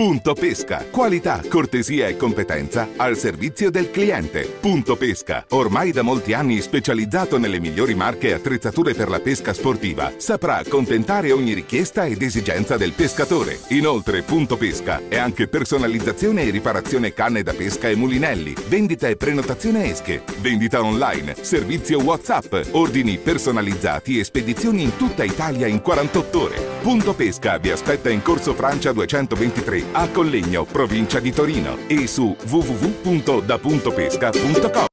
Punto Pesca. Qualità, cortesia e competenza al servizio del cliente. Punto Pesca, ormai da molti anni specializzato nelle migliori marche e attrezzature per la pesca sportiva, saprà accontentare ogni richiesta ed esigenza del pescatore. Inoltre, Punto Pesca è anche personalizzazione e riparazione canne da pesca e mulinelli, vendita e prenotazione esche, vendita online, servizio WhatsApp, ordini personalizzati e spedizioni in tutta Italia in 48 ore. Punto Pesca vi aspetta in Corso Francia 223 a Collegno, provincia di Torino e su www.da.pesca.com.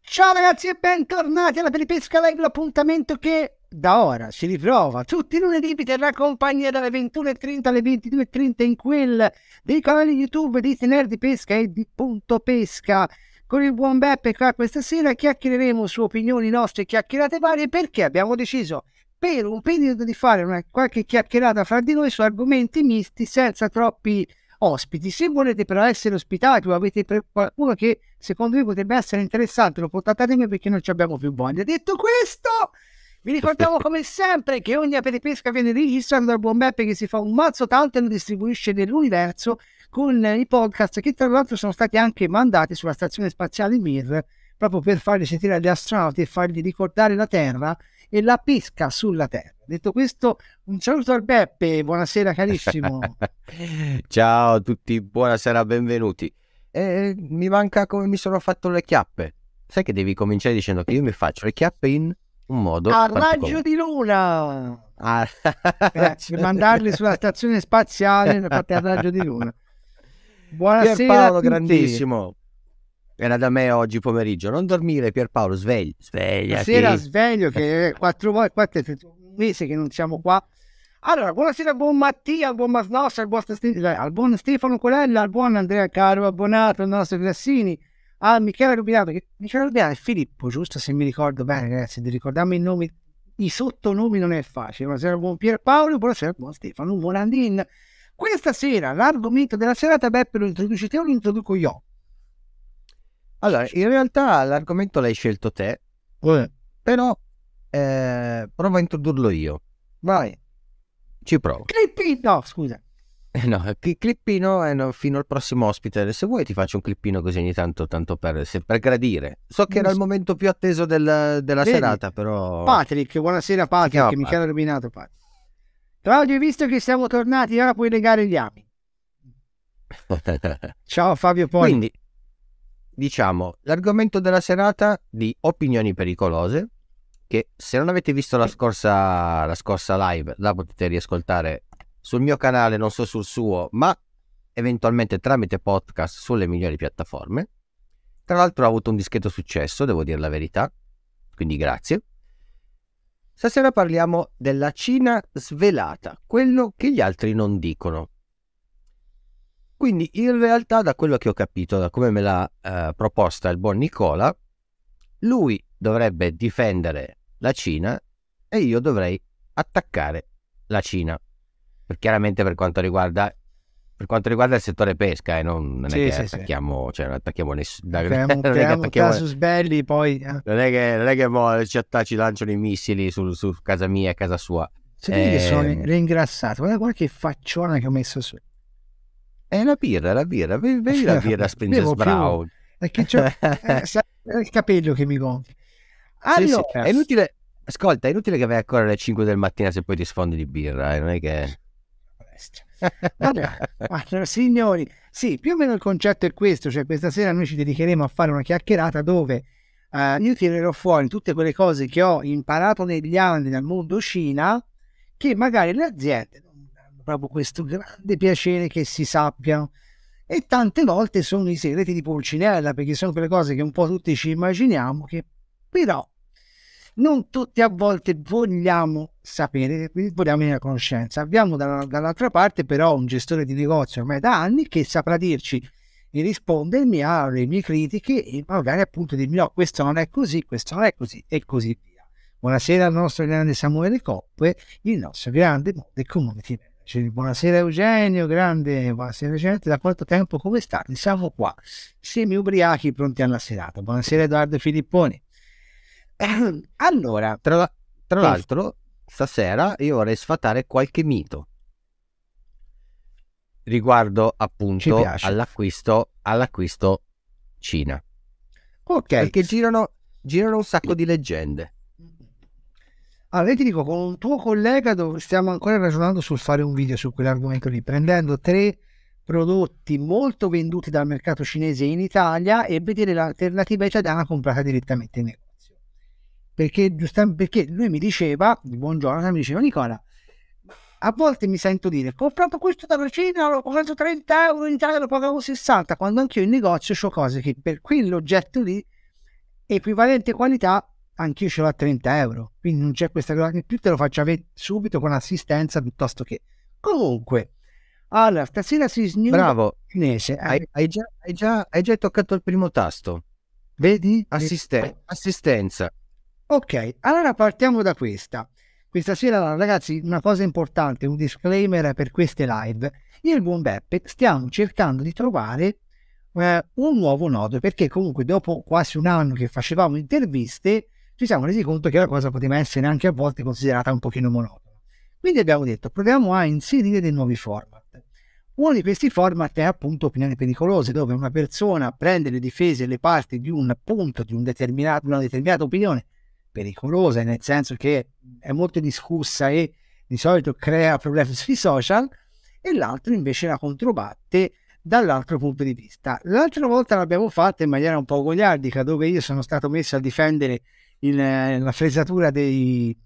Ciao ragazzi e bentornati alla Peripesca Live, l'appuntamento che da ora si ritrova tutti i lunedì vi terrà compagnia dalle 21.30 alle 22.30 in quel dei canali YouTube di Tener di Pesca e di Punto Pesca. Con il buon Beppe qua questa sera chiacchiereremo su opinioni nostre chiacchierate varie perché abbiamo deciso per un periodo di fare una, qualche chiacchierata fra di noi su argomenti misti senza troppi ospiti. Se volete però essere ospitati o avete qualcuno che secondo voi potrebbe essere interessante, lo portate a me perché non ci abbiamo più voglia. Detto questo, vi ricordiamo come sempre che ogni aperipesca viene registrato dal buon Beppe che si fa un mazzo tanto e lo distribuisce nell'universo con i podcast che tra l'altro sono stati anche mandati sulla stazione spaziale Mir proprio per farli sentire agli astronauti e fargli ricordare la Terra e la pesca sulla terra. Detto questo, un saluto al Beppe, buonasera carissimo. Ciao a tutti, buonasera, benvenuti. Eh, mi manca come mi sono fatto le chiappe. Sai che devi cominciare dicendo che io mi faccio le chiappe in un modo... A raggio di luna! Ah. Eh, per mandarli sulla stazione spaziale fate a raggio di luna. Buonasera Pierpaolo, grandissimo era da me oggi pomeriggio. Non dormire, Pierpaolo, svegli, sveglia. Sera sveglio che quattro volte, quattro, un mese che non siamo qua. Allora, buonasera, buon Mattia, buon Masnossa, al buon, eh, al buon Stefano Colella, al buon Andrea Caro, abbonato, al nostro Grassini, a Michele Rubinato, che Michele Rubinato è Filippo, giusto se mi ricordo bene, ragazzi, di ricordarmi i nomi, i sottonomi non è facile. Buonasera, buon Pierpaolo, buonasera, buon Stefano, buon Andin. Questa sera l'argomento della serata, Beppe, lo introduci te o lo introduco io? Allora, in realtà l'argomento l'hai scelto te, eh. però eh, provo a introdurlo io. Vai. Ci provo. Clippino, scusa. Eh no, eh, clippino eh, fino al prossimo ospite. Se vuoi ti faccio un clippino così ogni tanto, tanto per, se, per gradire. So che era il momento più atteso del, della Vedi? serata, però... Patrick, buonasera Patrick, che mi ha nominato Patrick. Claudio, hai visto che siamo tornati, ora puoi legare gli ami. Ciao Fabio Poi. Quindi, diciamo l'argomento della serata di opinioni pericolose che se non avete visto la scorsa, la scorsa live la potete riascoltare sul mio canale non so sul suo ma eventualmente tramite podcast sulle migliori piattaforme tra l'altro ha avuto un discreto successo devo dire la verità quindi grazie stasera parliamo della Cina svelata quello che gli altri non dicono quindi in realtà da quello che ho capito, da come me l'ha eh, proposta il buon Nicola, lui dovrebbe difendere la Cina e io dovrei attaccare la Cina. Per, chiaramente per quanto riguarda per quanto riguarda il settore pesca eh, non, non sì, è che sì, attacchiamo, sì. Cioè, non attacchiamo nessuno. Non è che attacchiamo casus belli poi. Eh. Non è che, non è che boh, ci, atta- ci lanciano i missili su, su, casa mia e casa sua. Senti eh, che sono ehm ringrassato, guarda, guarda che facciona che ho messo su. È la birra, la birra, vedi la birra spinge sbrown. Perché c'è il capello che mi gonfia. Allora, sì, sì, è inutile, ascolta, è inutile che vai a correre alle 5 del mattino se poi ti sfondi di birra, eh? non è che... Allora, allora, signori, sì, più o meno il concetto è questo, cioè questa sera noi ci dedicheremo a fare una chiacchierata dove eh, io tirerò fuori tutte quelle cose che ho imparato negli anni dal mondo Cina che magari le aziende proprio questo grande piacere che si sappiano. E tante volte sono i segreti di Pulcinella, perché sono quelle cose che un po' tutti ci immaginiamo, che però non tutti a volte vogliamo sapere, vogliamo venire a conoscenza. Abbiamo dall'altra parte però un gestore di negozio ormai da anni che saprà dirci e rispondermi alle mie critiche e magari appunto dirmi no, questo non è così, questo non è così e così via. Buonasera al nostro grande Samuele Coppe, il nostro grande Mode Community cioè, buonasera Eugenio, grande, buonasera gente, da quanto tempo come state? Siamo qua, semi ubriachi pronti alla serata. Buonasera Edoardo Filipponi. Ehm, allora, tra, tra l'altro, stasera io vorrei sfatare qualche mito riguardo appunto all'acquisto, all'acquisto Cina. Ok. Perché girano, girano un sacco di leggende. Allora, io ti dico, con un tuo collega stiamo ancora ragionando sul fare un video su quell'argomento lì, prendendo tre prodotti molto venduti dal mercato cinese in Italia e vedere l'alternativa italiana comprata direttamente in negozio. Perché, perché lui mi diceva, buongiorno, mi diceva Nicola, a volte mi sento dire, ho comprato questo dalla Cina, l'ho pagato 30 euro, in Italia lo pagavo 60, quando anch'io in negozio ho cose che per quell'oggetto lì, equivalente qualità, anch'io ce l'ho a 30 euro, quindi non c'è questa cosa che più te lo faccio avere subito con assistenza piuttosto che... Comunque, allora, stasera si snuda... Bravo, cinese, eh. hai, hai, già, hai, già, hai, già, toccato il primo tasto. Vedi? Assisten- assistenza. Ok, allora partiamo da questa. Questa sera, ragazzi, una cosa importante, un disclaimer per queste live. Io e il buon Beppe stiamo cercando di trovare eh, un nuovo nodo, perché comunque dopo quasi un anno che facevamo interviste, ci siamo resi conto che la cosa poteva essere anche a volte considerata un pochino monotona. Quindi abbiamo detto proviamo a inserire dei nuovi format. Uno di questi format è appunto opinioni pericolose, dove una persona prende le difese e le parti di un punto, di un una determinata opinione pericolosa, nel senso che è molto discussa e di solito crea problemi sui social, e l'altro invece la controbatte dall'altro punto di vista. L'altra volta l'abbiamo fatta in maniera un po' gogliardica, dove io sono stato messo a difendere il, eh, la fresatura dei,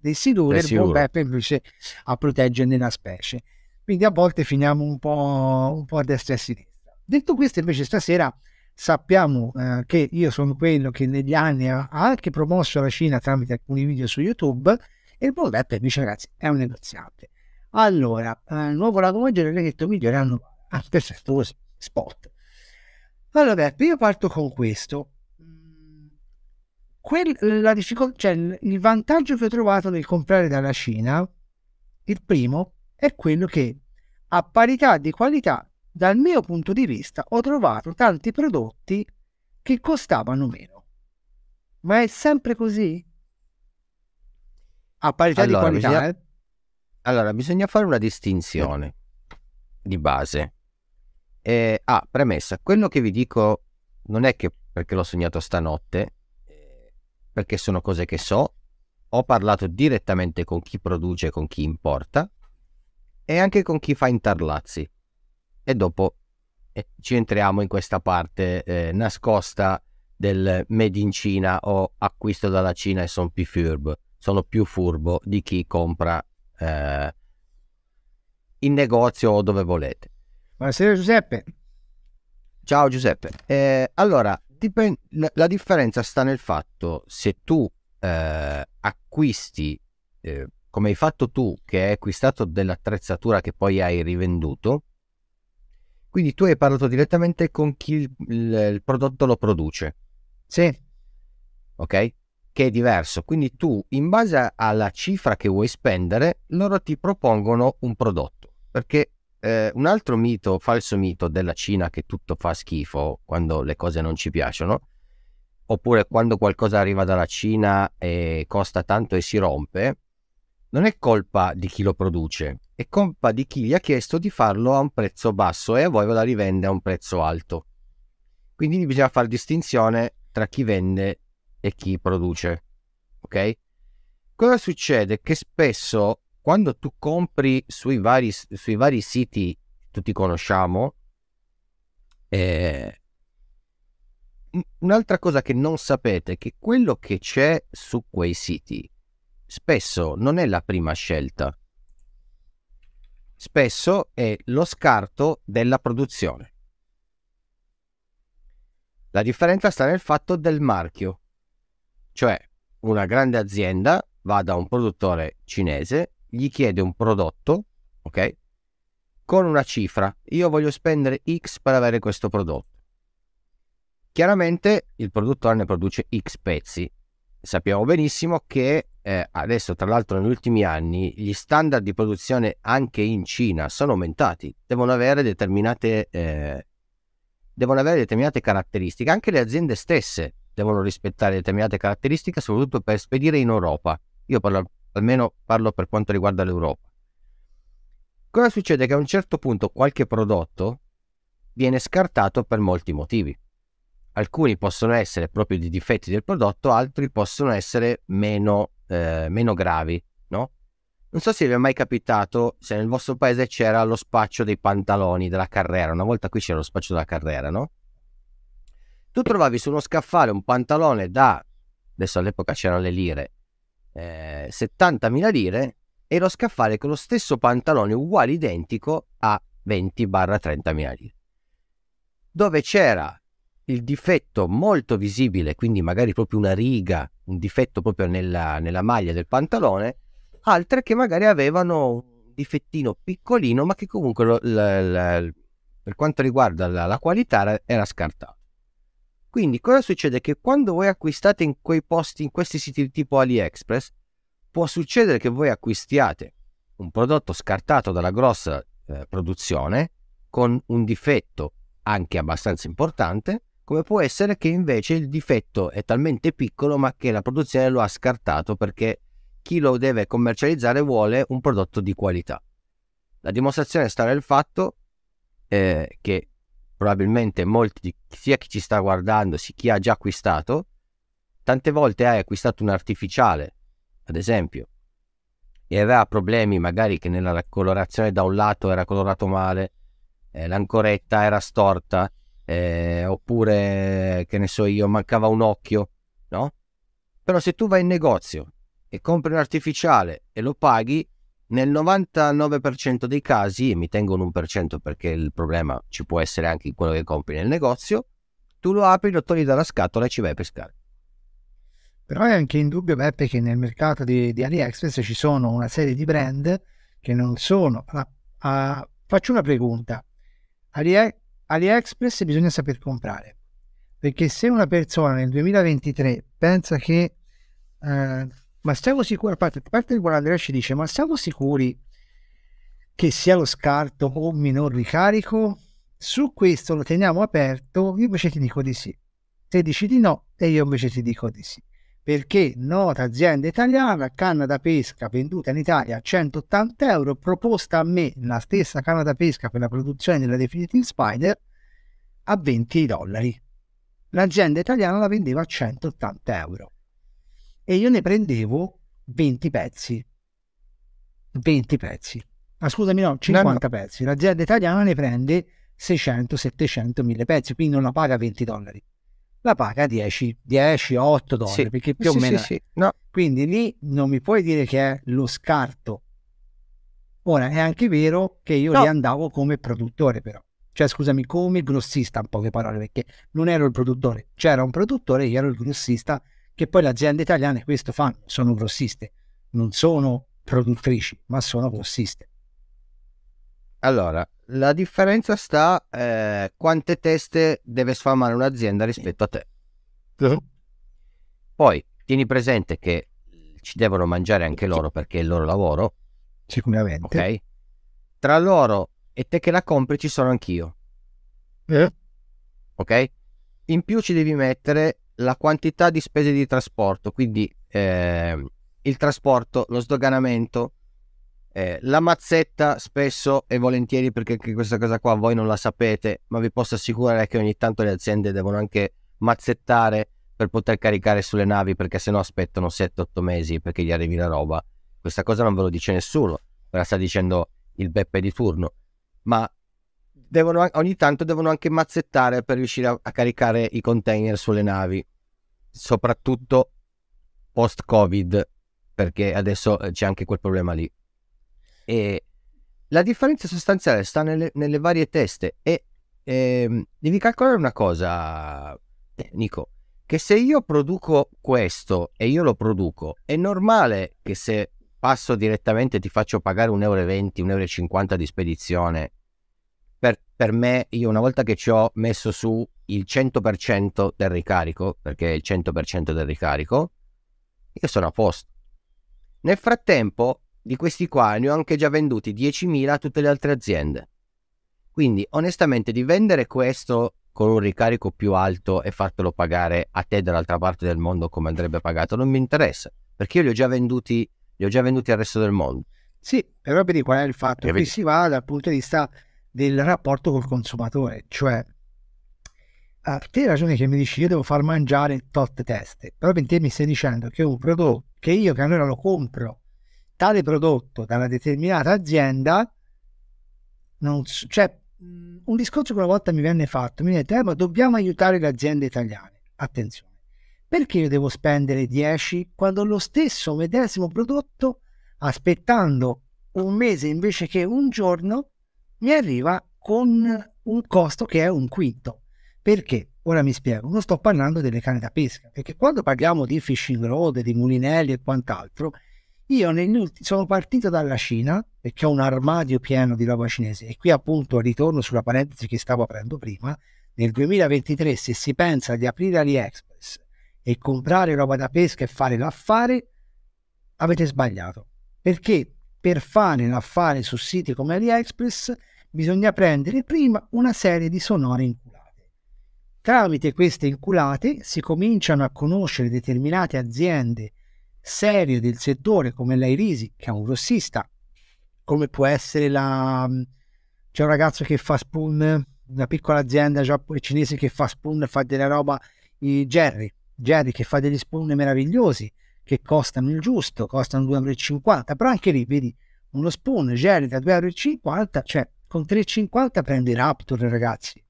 dei siluri, il buon Beppe invece a proteggerne la specie. Quindi a volte finiamo un po', un po a destra e a sinistra. Detto questo, invece, stasera sappiamo eh, che io sono quello che negli anni ha anche promosso la Cina tramite alcuni video su YouTube e il buon Beppe dice ragazzi è un negoziante. Allora, eh, nuovo lago e reddito migliore hanno... Ah, perfetto, così, spot. Allora Beppe, io parto con questo. Quel, cioè, il vantaggio che ho trovato nel comprare dalla Cina, il primo, è quello che a parità di qualità, dal mio punto di vista, ho trovato tanti prodotti che costavano meno. Ma è sempre così? A parità allora, di qualità? Bisogna... Eh? Allora, bisogna fare una distinzione di base. Eh, ah, premessa, quello che vi dico non è che perché l'ho sognato stanotte, perché sono cose che so, ho parlato direttamente con chi produce, con chi importa e anche con chi fa intarlazzi. E dopo eh, ci entriamo in questa parte eh, nascosta del made in Cina o acquisto dalla Cina e sono più furbo, sono più furbo di chi compra eh, in negozio o dove volete. Buonasera Giuseppe. Ciao Giuseppe. Eh, allora, dipen- la, la, differenza sta nel fatto se tu eh, acquisti, eh, come hai fatto tu, che hai acquistato dell'attrezzatura che poi hai rivenduto, quindi tu hai parlato direttamente con chi il, il, il prodotto lo produce. Sì. Ok? che è diverso. Quindi tu, in base alla cifra che vuoi spendere, loro ti propongono un prodotto, perché eh, un altro mito, falso mito della Cina che tutto fa schifo quando le cose non ci piacciono, oppure quando qualcosa arriva dalla Cina e costa tanto e si rompe, non è colpa di chi lo produce, è colpa di chi gli ha chiesto di farlo a un prezzo basso e a voi ve la rivende a un prezzo alto. Quindi bisogna fare distinzione tra chi vende e chi produce. Ok? Cosa succede? Che spesso quando tu compri sui vari, sui vari siti tutti conosciamo, eh, un'altra cosa che non sapete è che quello che c'è su quei siti spesso non è la prima scelta, spesso è lo scarto della produzione. La differenza sta nel fatto del marchio, cioè una grande azienda va da un produttore cinese gli chiede un prodotto, ok? Con una cifra, io voglio spendere X per avere questo prodotto. Chiaramente il produttore ne produce X pezzi. Sappiamo benissimo che eh, adesso, tra l'altro, negli ultimi anni gli standard di produzione anche in Cina sono aumentati, devono avere determinate, eh, devono avere determinate caratteristiche, anche le aziende stesse devono rispettare determinate caratteristiche, soprattutto per spedire in Europa. Io parlo almeno parlo per quanto riguarda l'Europa. Cosa succede? Che a un certo punto qualche prodotto viene scartato per molti motivi. Alcuni possono essere proprio di difetti del prodotto, altri possono essere meno, eh, meno gravi, no? Non so se vi è mai capitato se nel vostro paese c'era lo spaccio dei pantaloni della carrera. Una volta qui c'era lo spaccio della carrera, no? Tu trovavi su uno scaffale un pantalone da adesso all'epoca c'erano le lire, eh, 70.000 lire e lo scaffale con lo stesso pantalone uguale identico a 20-30.000 lire. Dove c'era il difetto molto visibile, quindi magari proprio una riga, un difetto proprio nella, nella maglia del pantalone, altre che magari avevano un difettino piccolino, ma che comunque lo, la, la, per quanto riguarda la, la qualità era, era scartato. Quindi cosa succede? Che quando voi acquistate in quei posti, in questi siti tipo AliExpress, può succedere che voi acquistiate un prodotto scartato dalla grossa eh, produzione con un difetto anche abbastanza importante, come può essere che invece il difetto è talmente piccolo ma che la produzione lo ha scartato perché chi lo deve commercializzare vuole un prodotto di qualità. La dimostrazione sta nel fatto eh, che probabilmente molti, sia chi ci sta guardando, sia chi ha già acquistato, tante volte hai acquistato un artificiale, ad esempio, e aveva problemi magari che nella colorazione da un lato era colorato male, eh, l'ancoretta era storta, eh, oppure, che ne so io, mancava un occhio, no? Però se tu vai in negozio e compri un artificiale e lo paghi, nel 99% dei casi, e mi tengo un 1% perché il problema ci può essere anche in quello che compri nel negozio, tu lo apri, lo togli dalla scatola e ci vai a pescare. Però è anche in dubbio, Beppe, che nel mercato di, di AliExpress ci sono una serie di brand che non sono... Ah, ah, faccio una pregunta. Ali, AliExpress bisogna saper comprare, perché se una persona nel 2023 pensa che eh, ma siamo sicuri, a parte, a parte il Andrea ci dice, ma siamo sicuri che sia lo scarto o un minor ricarico? Su questo lo teniamo aperto, io invece ti dico di sì. Te dici di no e io invece ti dico di sì. Perché nota azienda italiana, canna da pesca venduta in Italia a 180 euro, proposta a me la stessa canna da pesca per la produzione della Definitive Spider a 20 dollari. L'azienda italiana la vendeva a 180 euro e io ne prendevo 20 pezzi. 20 pezzi. Ma scusami, no, 50 no, no. pezzi. L'azienda italiana ne prende 600, 700, 1000 pezzi, quindi non la paga 20 dollari, la paga 10, 10, 8 dollari, sì. perché più sì, o meno... Sì, no. Quindi lì non mi puoi dire che è lo scarto. Ora, è anche vero che io no. lì andavo come produttore però, cioè scusami, come grossista in poche parole, perché non ero il produttore, c'era un produttore, io ero il grossista che poi le aziende italiane questo fanno, sono grossiste, non sono produttrici, ma sono grossiste. Allora, la differenza sta eh, quante teste deve sfamare un'azienda rispetto a te. Poi tieni presente che ci devono mangiare anche loro perché è il loro lavoro. Sicuramente. Ok? Tra loro e te che la compri ci sono anch'io. Eh? Ok? In più ci devi mettere la quantità di spese di trasporto, quindi eh, il trasporto, lo sdoganamento, eh, la mazzetta spesso e volentieri, perché questa cosa qua voi non la sapete, ma vi posso assicurare che ogni tanto le aziende devono anche mazzettare per poter caricare sulle navi, perché sennò aspettano 7-8 mesi perché gli arrivi la roba. Questa cosa non ve lo dice nessuno, ve la sta dicendo il Beppe di turno, ma devono, ogni tanto devono anche mazzettare per riuscire a, a caricare i container sulle navi, soprattutto post-Covid, perché adesso eh, c'è anche quel problema lì. E la differenza sostanziale sta nelle, nelle varie teste e ehm, devi calcolare una cosa, eh, Nico, che se io produco questo e io lo produco, è normale che se passo direttamente ti faccio pagare 1,20 euro, 1,50 euro di spedizione per, per, me, io una volta che ci ho messo su il 100% del ricarico, perché è il 100% del ricarico, io sono a posto. Nel frattempo, di questi qua ne ho anche già venduti 10.000 a tutte le altre aziende. Quindi, onestamente, di vendere questo con un ricarico più alto e fartelo pagare a te dall'altra parte del mondo come andrebbe pagato non mi interessa, perché io li ho già venduti, li ho già venduti al resto del mondo. Sì, però vedi qual è il fatto? Che si va dal punto di vista del rapporto col consumatore, cioè a te hai ragione che mi dici io devo far mangiare tot teste, però per te mi stai dicendo che un prodotto che io che allora lo compro tale prodotto da una determinata azienda non cioè mhmm, un discorso che una volta mi venne fatto mi dite eh, ma dobbiamo aiutare le aziende italiane attenzione perché io devo spendere 10 quando lo stesso medesimo prodotto aspettando un mese invece che un giorno mi arriva con un costo che è un quinto. Perché? Ora mi spiego, non sto parlando delle canne da pesca, perché quando parliamo di fishing rod, di mulinelli e quant'altro, io negli ulti- sono partito dalla Cina, perché ho un armadio pieno di roba cinese, e qui appunto ritorno sulla parentesi che stavo aprendo prima, nel 2023 se si pensa di aprire AliExpress e comprare roba da pesca e fare l'affare, avete sbagliato, perché per fare l'affare su siti come AliExpress bisogna prendere prima una serie di sonore inculate. Tramite queste inculate si cominciano a conoscere determinate aziende serie del settore come l'Airisi, che è un grossista, come può essere la... Mm, c'è un ragazzo che fa spoon, una piccola azienda cinese che fa spoon, fa della roba, i Jerry, Jerry che fa degli spoon meravigliosi, che costano il giusto, costano 2,50 euro, però anche lì vedi uno spoon Jerry da 2,50 euro, cioè con 350 prendo i Raptor ragazzi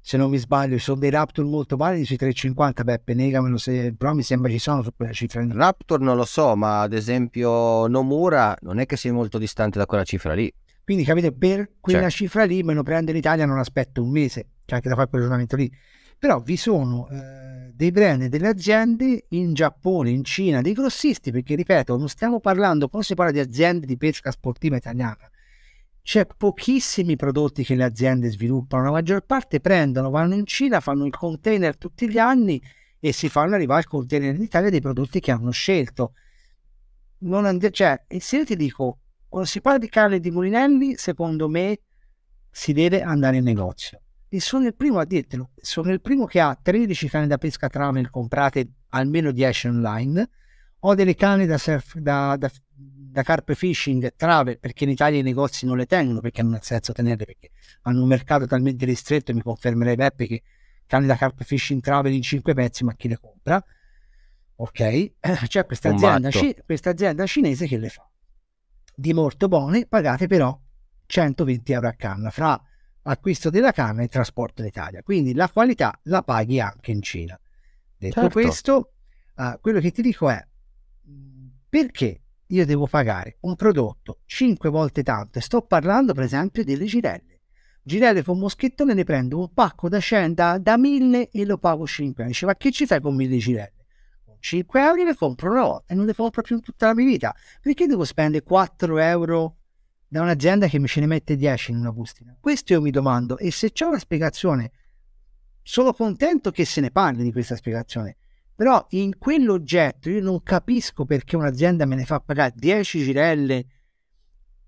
se non mi sbaglio ci sono dei Raptor molto validi sui 350 Beppe negamelo se però mi sembra ci sono su quella cifra Raptor non lo so ma ad esempio Nomura non è che sia molto distante da quella cifra lì quindi capite per quella cioè. cifra lì me lo prendo in Italia non aspetto un mese c'è anche da fare quel ragionamento lì però vi sono eh, dei brand e delle aziende in Giappone, in Cina, dei grossisti, perché ripeto, non stiamo parlando, quando si parla di aziende di pesca sportiva italiana, c'è pochissimi prodotti che le aziende sviluppano, la maggior parte prendono, vanno in Cina, fanno il container tutti gli anni e si fanno arrivare al container in Italia dei prodotti che hanno scelto. Non and- cioè, e se io ti dico, quando si parla di carne di Mulinelli, secondo me si deve andare in negozio. E sono il primo a dirtelo, sono il primo che ha 13 canne da pesca travel comprate almeno 10 online, ho delle canne da, surf, da, da, da carp fishing e travel perché in Italia i negozi non le tengono perché non ha senso tenerle perché hanno un mercato talmente ristretto mi confermerei Beppe che tranne da carp fishing travel in 5 pezzi ma chi le compra ok c'è questa azienda, questa azienda cinese che le fa di molto buone pagate però 120 euro a canna fra acquisto della canna e trasporto in Italia quindi la qualità la paghi anche in Cina detto certo. questo uh, quello che ti dico è perché io devo pagare un prodotto 5 volte tanto e sto parlando per esempio delle girelle girelle con moschettone ne prendo un pacco da, 100, da, da 1000 e lo pago 5 euro dice ma che ci fai con 1000 girelle con 5 euro le compro una volta e non le compro più in tutta la mia vita perché devo spendere 4 euro da un'azienda che mi ce ne mette 10 in una bustina questo io mi domando e se c'è una spiegazione sono contento che se ne parli di questa spiegazione però in quell'oggetto io non capisco perché un'azienda me ne fa pagare 10 girelle,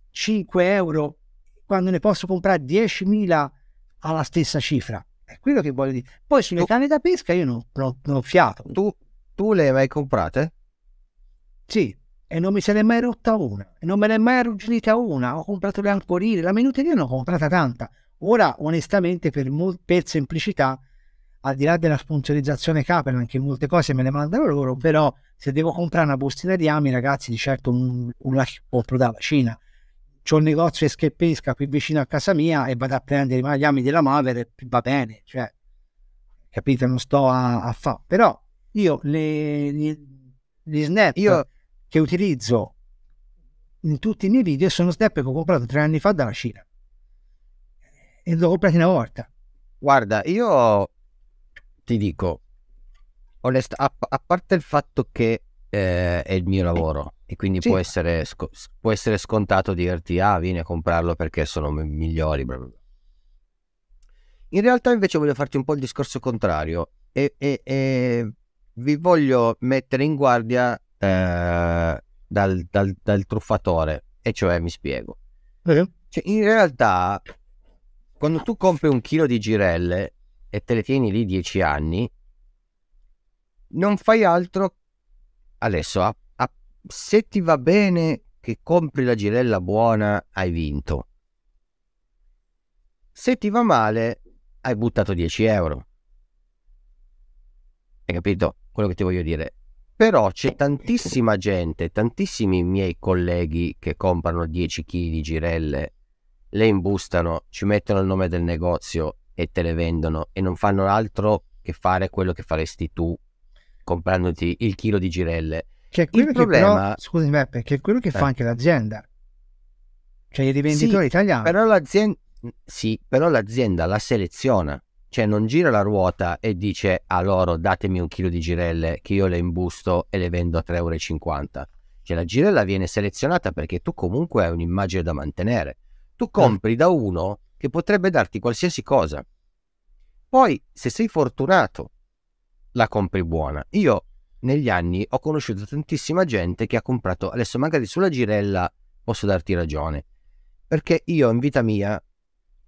5 euro, quando ne posso comprare 10.000 alla stessa cifra. È quello che voglio dire. Poi sulle tu, canne da pesca io non, non, non ho fiato. Tu, tu le hai mai comprate? Sì, e non mi se ne è mai rotta una, e non me ne è mai arrugginita una, ho comprato le ancorine, la minuteria ne ho comprata tanta. Ora, onestamente, per, mo- per semplicità, al di là della sponsorizzazione Capernan anche molte cose me le mandano loro, però se devo comprare una bustina di ami ragazzi di certo un, un compro dalla Cina. C'ho un negozio che pesca qui vicino a casa mia e vado a prendere gli ami della Maver e va bene, cioè, capite, non sto a, a fare. Però io le, le, gli snap io... che utilizzo in tutti i miei video sono snap che ho comprato tre anni fa dalla Cina e l'ho comprato una volta. Guarda, io ti dico, onest- a-, a parte il fatto che eh, è il mio lavoro e quindi sì. può, essere sco- può essere scontato dirti, ah, vieni a comprarlo perché sono migliori. Bla bla bla. In realtà invece voglio farti un po' il discorso contrario e, e, e vi voglio mettere in guardia eh, dal, dal, dal, truffatore, e cioè mi spiego. Eh. Cioè, in realtà, quando tu compri un chilo di girelle, e te le tieni lì dieci anni, non fai altro adesso a, a, se ti va bene che compri la girella buona hai vinto se ti va male hai buttato 10 euro hai capito quello che ti voglio dire però c'è tantissima gente tantissimi miei colleghi che comprano 10 kg di girelle le imbustano ci mettono il nome del negozio e te le vendono e non fanno altro che fare quello che faresti tu comprandoti il chilo di girelle. Cioè, quello il che problema... però, scusami Beppe, che è quello che eh. fa anche l'azienda. Cioè i rivenditori sì, italiani. Però l'azienda, sì, però l'azienda la seleziona. Cioè non gira la ruota e dice a loro datemi un chilo di girelle che io le imbusto e le vendo a 3,50 euro. Cioè la girella viene selezionata perché tu comunque hai un'immagine da mantenere. Tu certo. compri da uno che potrebbe darti qualsiasi cosa. Poi, se sei fortunato, la compri buona. Io negli anni ho conosciuto tantissima gente che ha comprato, adesso magari sulla girella posso darti ragione, perché io in vita mia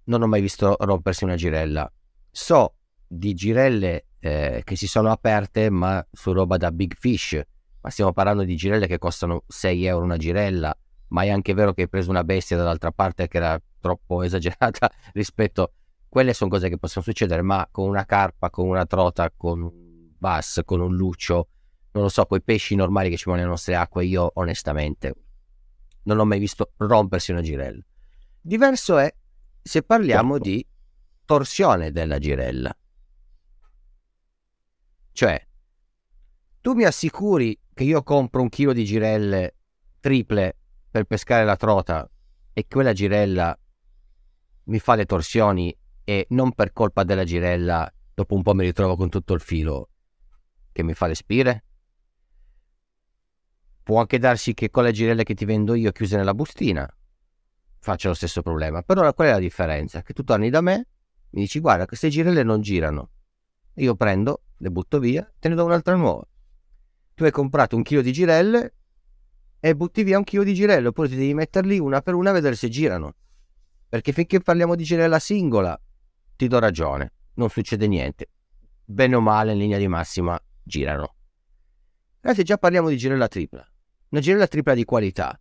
non ho mai visto rompersi una girella. So di girelle eh, che si sono aperte, ma su roba da big fish, ma stiamo parlando di girelle che costano 6 euro una girella, ma è anche vero che hai preso una bestia dall'altra parte che era troppo esagerata rispetto... Quelle sono cose che possono succedere, ma con una carpa, con una trota, con un bass, con un lucio non lo so, quei pesci normali che ci vanno nelle nostre acque, io onestamente non ho mai visto rompersi una girella. Diverso è se parliamo certo. di torsione della girella. Cioè, tu mi assicuri che io compro un chilo di girelle triple per pescare la trota e quella girella mi fa le torsioni e non per colpa della girella dopo un po' mi ritrovo con tutto il filo che mi fa le spire? Può anche darsi che con le girelle che ti vendo io chiuse nella bustina faccia lo stesso problema, però qual è la differenza? Che tu torni da me, mi dici guarda queste girelle non girano, io prendo, le butto via, te ne do un'altra nuova. Tu hai comprato un chilo di girelle e butti via un chilo di girello, oppure ti devi metterli una per una a vedere se girano. Perché finché parliamo di girella singola, ti do ragione, non succede niente. Bene o male, in linea di massima, girano. Adesso eh, già parliamo di girella tripla. Una girella tripla di qualità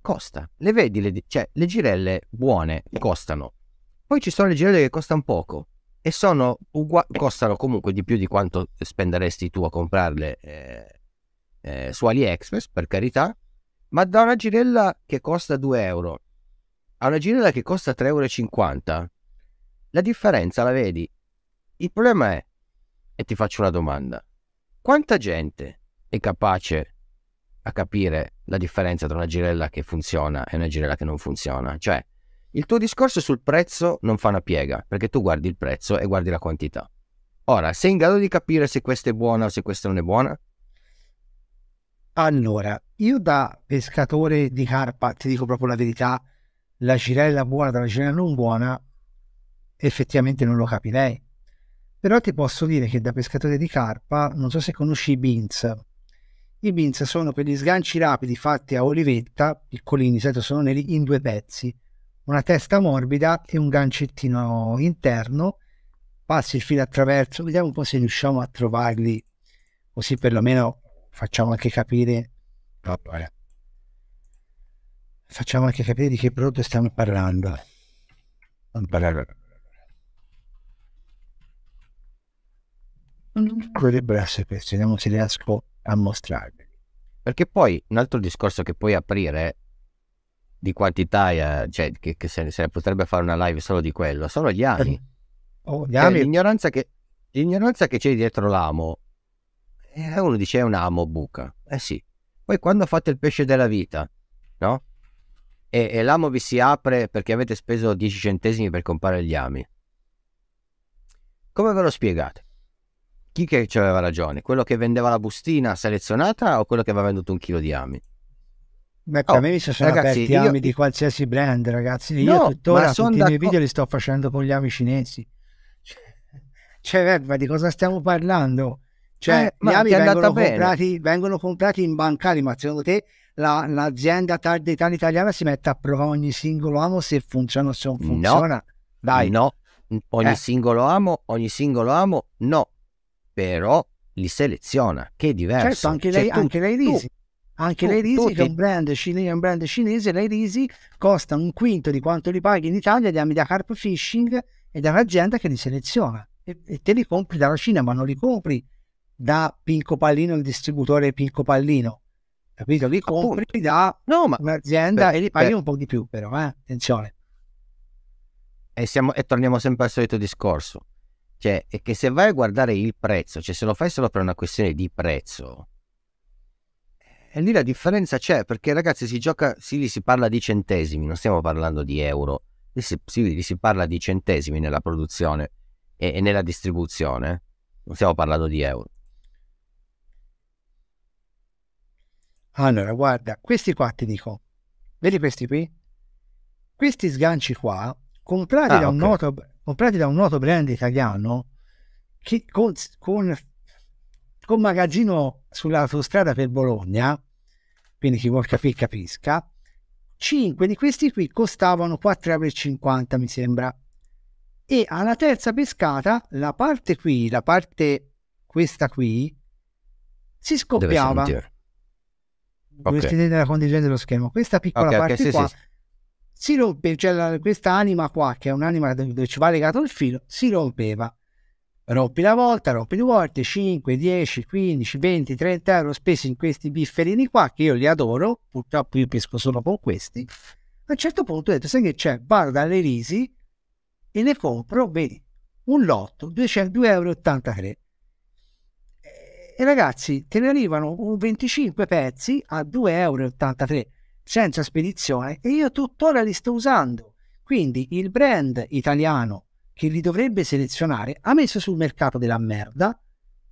costa. Le vedi, le, cioè le girelle buone costano. Poi ci sono le girelle che costano poco e sono uguali, costano comunque di più di quanto spenderesti tu a comprarle eh, eh, su AliExpress, per carità, ma da una girella che costa 2 euro a una girella che costa 3,50 euro, la differenza la vedi. Il problema è, e ti faccio una domanda, quanta gente è capace a capire la differenza tra una girella che funziona e una girella che non funziona? Cioè, il tuo discorso sul prezzo non fa una piega, perché tu guardi il prezzo e guardi la quantità. Ora, sei in grado di capire se questa è buona o se questa non è buona? Allora, io da pescatore di carpa, ti dico proprio la verità, la girella buona dalla girella non buona effettivamente non lo capirei. Però ti posso dire che da pescatore di carpa, non so se conosci i beans. I beans sono quegli sganci rapidi fatti a olivetta, piccolini, certo sono neri, in due pezzi. Una testa morbida e un gancettino interno. Passi il filo attraverso, vediamo un po' se riusciamo a trovarli, così perlomeno facciamo anche capire no, facciamo anche capire di che prodotto stiamo parlando dovrebbero essere questi vediamo se riesco a mostrarvi perché poi un altro discorso che puoi aprire di quantità eh, cioè che, che se, se, ne potrebbe fare una live solo di quello sono gli anni, eh, oh, gli cioè, ami. L'ignoranza, che, l'ignoranza che c'è dietro l'amo e eh, uno dice è un amo buca. Eh sì. Poi quando fate il pesce della vita, no? E, e l'amo vi si apre perché avete speso 10 centesimi per comprare gli ami. Come ve lo spiegate? Chi che ci aveva ragione? Quello che vendeva la bustina selezionata o quello che aveva venduto un chilo di ami? Beh, per oh, me mi sono ragazzi, aperti ami io... di qualsiasi brand, ragazzi. No, io tuttora tutti i miei video li sto facendo con gli ami cinesi. Cioè, cioè, ma di cosa stiamo parlando? Cioè, eh, gli ami vengono comprati, vengono comprati, in bancari, ma secondo te la, l'azienda Tardetana italiana si mette a provare ogni singolo amo se funziona o se non funziona? No, Dai. No, ogni eh. singolo amo, ogni singolo amo, no. Però li seleziona, che è diverso. Certo, anche cioè, lei, cioè, tu, anche lei risi. anche tu, lei risi, che è un brand, cinese, un brand cinese, lei risi costa un quinto di quanto li paghi in Italia, li ami da Carp Fishing e da un'azienda che li seleziona. E, e te li compri dalla Cina, ma non li compri da Pinco Pallino il distributore Pinco Pallino capito? Li compri Appunto. da no, ma, un'azienda beh, e li paghi beh. un po' di più, però, eh? attenzione. E, siamo, e, torniamo sempre al solito discorso, cioè è che se vai a guardare il prezzo, cioè se lo fai solo per una questione di prezzo, e eh, lì la differenza c'è, perché ragazzi si gioca, sì, lì si parla di centesimi, non stiamo parlando di euro, lì si, sì, lì si parla di centesimi nella produzione e, e nella distribuzione, non stiamo parlando di euro Allora, guarda, questi qua ti dico, vedi questi qui? Questi sganci qua, comprati, ah, da, okay. un noto, comprati da un noto brand italiano, che con, con, con magazzino sull'autostrada per Bologna, quindi chi vuol capire capisca, 5 di questi qui costavano 4,50 mi sembra. E alla terza pescata, la parte qui, la parte questa qui, si scoppiava okay. Mettete la condizione dello schermo. Questa piccola okay, parte okay, qua sì, si rompe, cioè la, questa anima qua, che è un'anima dove ci va legato il filo, si rompeva. Rompi la volta, rompi due volte, 5, 10, 15, 20, 30 euro spesi in questi bifferini qua, che io li adoro, purtroppo io pesco solo con questi. A un certo punto ho detto, sai che c'è? Vado dalle Risi e ne compro, vedi, un lotto, 2,83 euro. E ragazzi, te ne arrivano 25 pezzi a 2,83 euro senza spedizione e io tuttora li sto usando. Quindi il brand italiano che li dovrebbe selezionare ha messo sul mercato della merda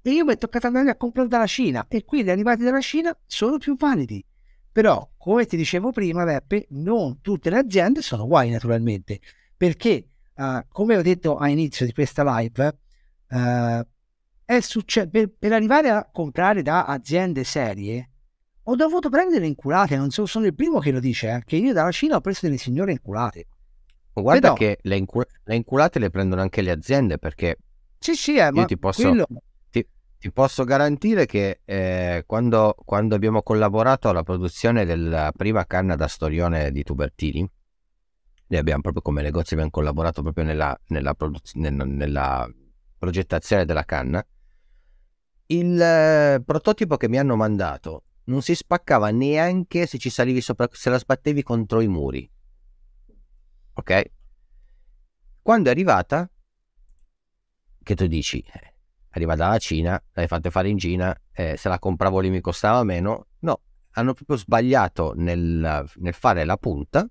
e io mi è toccato andare a comprare dalla Cina e quindi arrivati dalla Cina sono più validi. Però, come ti dicevo prima, Beppe, non tutte le aziende sono guai naturalmente, perché uh, come ho detto all'inizio di questa live, uh, succe- per, per, arrivare a comprare da aziende serie ho dovuto prendere inculate, non so, sono il primo che lo dice, eh, che io dalla Cina ho preso delle signore inculate. Guarda Però, che le, incul- le, inculate le prendono anche le aziende perché sì, sì, eh, io ti posso, quello... ti, ti posso, garantire che eh, quando, quando abbiamo collaborato alla produzione della prima canna da storione di Tubertini, ne abbiamo proprio come negozio abbiamo collaborato proprio nella, nella, produz- nella, nella progettazione della canna il eh, prototipo che mi hanno mandato non si spaccava neanche se ci salivi sopra, se la sbattevi contro i muri. Ok? Quando è arrivata, che tu dici, eh, arriva dalla Cina, l'hai fatta fare in Cina, eh, se la compravo lì mi costava meno. No, hanno proprio sbagliato nel, nel fare la punta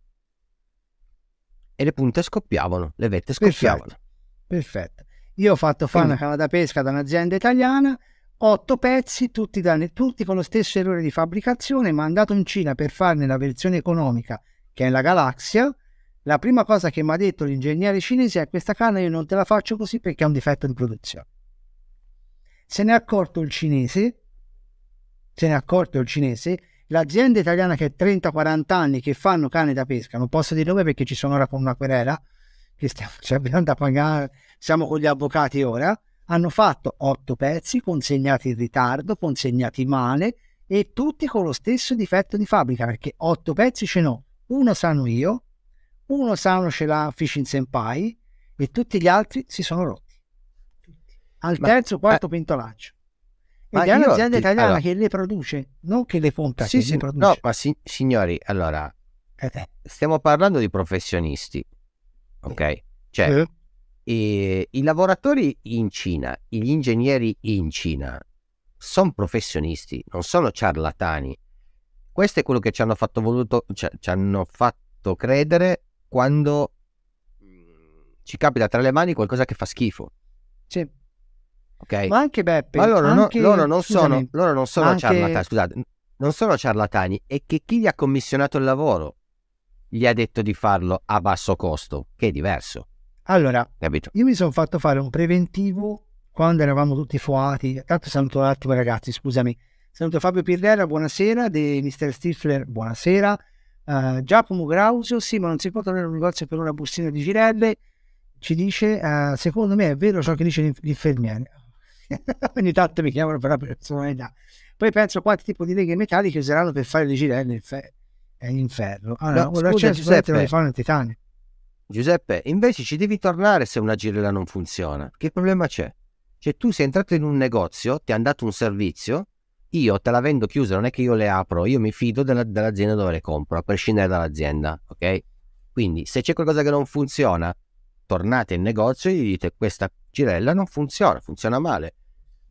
e le punte scoppiavano, le vette scoppiavano. Perfetto. Perfetto. Io ho fatto fare una canna da pesca da un'azienda italiana 8 pezzi, tutti, da, tutti con lo stesso errore di fabbricazione, mandato in Cina per farne la versione economica, che è la Galaxia. La prima cosa che mi ha detto l'ingegnere cinese è questa canna io non te la faccio così perché è un difetto di produzione. Se ne è accorto il cinese, se ne è accorto il cinese, l'azienda italiana che ha 30-40 anni che fanno canne da pesca, non posso dire dove perché ci sono ora con una querela, che stiamo, abbiamo da pagare, siamo con gli avvocati ora, hanno fatto otto pezzi consegnati in ritardo, consegnati male e tutti con lo stesso difetto di fabbrica perché otto pezzi ce n'ho, uno sano io, uno sano ce l'ha Fishing Senpai e tutti gli altri si sono rotti. Al ma, terzo, eh, quarto eh, pentolaccio. Ed è un'azienda ti, italiana allora, che le produce, non che le pompa, sì, sì, le No, ma si, signori, allora, eh, stiamo parlando di professionisti, ok? Cioè, eh e ehm, I lavoratori in Cina, gli ingegneri in Cina, sono professionisti, non sono ciarlatani. Questo è quello che ci hanno fatto, voluto, cioè, ci hanno fatto credere quando mm, ci capita tra le mani qualcosa che fa schifo. Sì. Okay. Ma anche Beppe. Ma loro, anche... No, loro, non, sono, loro non, sono anche... ciarlatani, scusate, non sono ciarlatani, è che chi gli ha commissionato il lavoro gli ha detto di farlo a basso costo, che è diverso. Allora, Capito? io mi sono fatto fare un preventivo quando eravamo tutti fuati. Tanto saluto un attimo ragazzi, scusami. Saluto Fabio Pirrera, buonasera, De Mr. Stifler, buonasera. Uh, Giacomo Grausio, sì, ma non si può trovare un negozio per una bustina di girelle. Ci dice, uh, secondo me è vero ciò che dice l'infermiere. Ogni tanto mi chiamano per la personalità. Poi penso a quanti tipi di leghe metalliche useranno per fare le girelle in, fe- in ferro. Allora, ah, no, scusa, Giuseppe, lo fanno in titanio. Giuseppe, invece ci devi tornare se una girella non funziona. Che problema c'è? Cioè tu sei entrato in un negozio, ti è dato un servizio, io te la vendo chiusa, non è che io le apro, io mi fido della, dell'azienda dove le compro, a prescindere dall'azienda, ok? Quindi se c'è qualcosa che non funziona, tornate in negozio e gli dite questa girella non funziona, funziona male.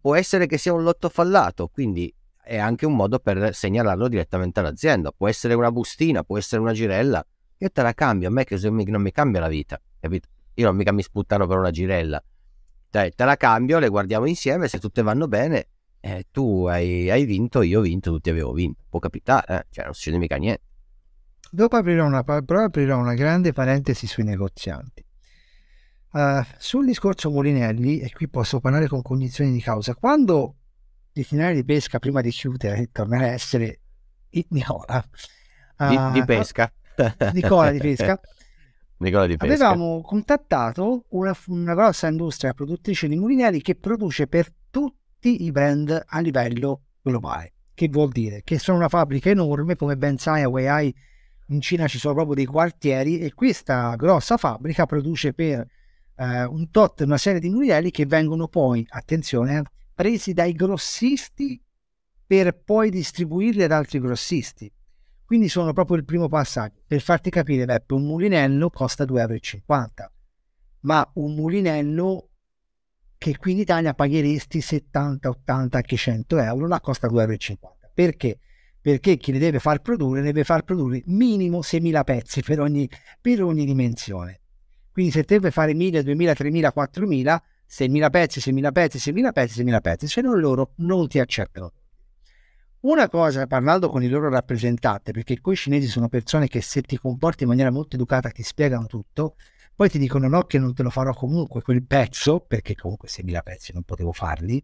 Può essere che sia un lotto fallato, quindi è anche un modo per segnalarlo direttamente all'azienda, può essere una bustina, può essere una girella, io te la cambio, a me che non mi cambia la vita, capito? Io non mica mi sputtano per una girella. Dai, cioè, te la cambio, le guardiamo insieme, se tutte vanno bene, eh, tu hai, hai, vinto, io ho vinto, tutti avevo vinto. Può capitare, eh? cioè non succede mica niente. Dopo aprirò una, però aprirò una grande parentesi sui negozianti. Uh, sul discorso Molinelli, e qui posso parlare con cognizione di causa, quando l'itinerario di pesca prima di chiudere tornerà a essere Nicola. Uh, di, di ah, pesca? Nicola di Pesca. Nicola di Pesca. Avevamo contattato una, una grossa industria produttrice di mulinari che produce per tutti i brand a livello globale. Che vuol dire? Che sono una fabbrica enorme, come ben sai a Weihai in Cina ci sono proprio dei quartieri e questa grossa fabbrica produce per eh, un tot una serie di mulinari che vengono poi, attenzione, eh, presi dai grossisti per poi distribuirli ad altri grossisti. Quindi sono proprio il primo passaggio. Per farti capire, Beppe, un mulinello costa 2,50 euro, ma un mulinello che qui in Italia pagheresti 70, 80, anche 100 euro, la costa 2,50 euro. Perché? Perché chi le deve far produrre, deve far produrre minimo 6.000 pezzi per ogni, per ogni dimensione. Quindi se te vuoi fare 1.000, 2.000, 3.000, 4.000, 6.000 pezzi, 6.000 pezzi, 6.000 pezzi, 6.000 pezzi, se non loro non ti accettano. Una cosa, parlando con il loro rappresentante, perché quei cinesi sono persone che se ti comporti in maniera molto educata ti spiegano tutto, poi ti dicono no che non te lo farò comunque quel pezzo, perché comunque 6.000 pezzi non potevo farli,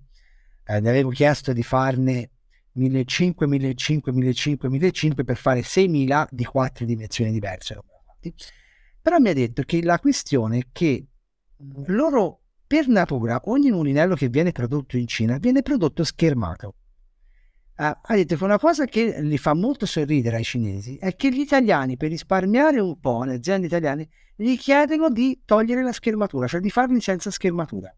eh, ne avevo chiesto di farne 1.500, 1.500, 1.500, 1.500 per fare 6.000 di quattro dimensioni diverse. Però mi ha detto che la questione è che loro per natura ogni mulinello che viene prodotto in Cina viene prodotto schermato Ah, ha detto che una cosa che li fa molto sorridere ai cinesi è che gli italiani, per risparmiare un po' le aziende italiane, gli chiedono di togliere la schermatura, cioè di farli senza schermatura.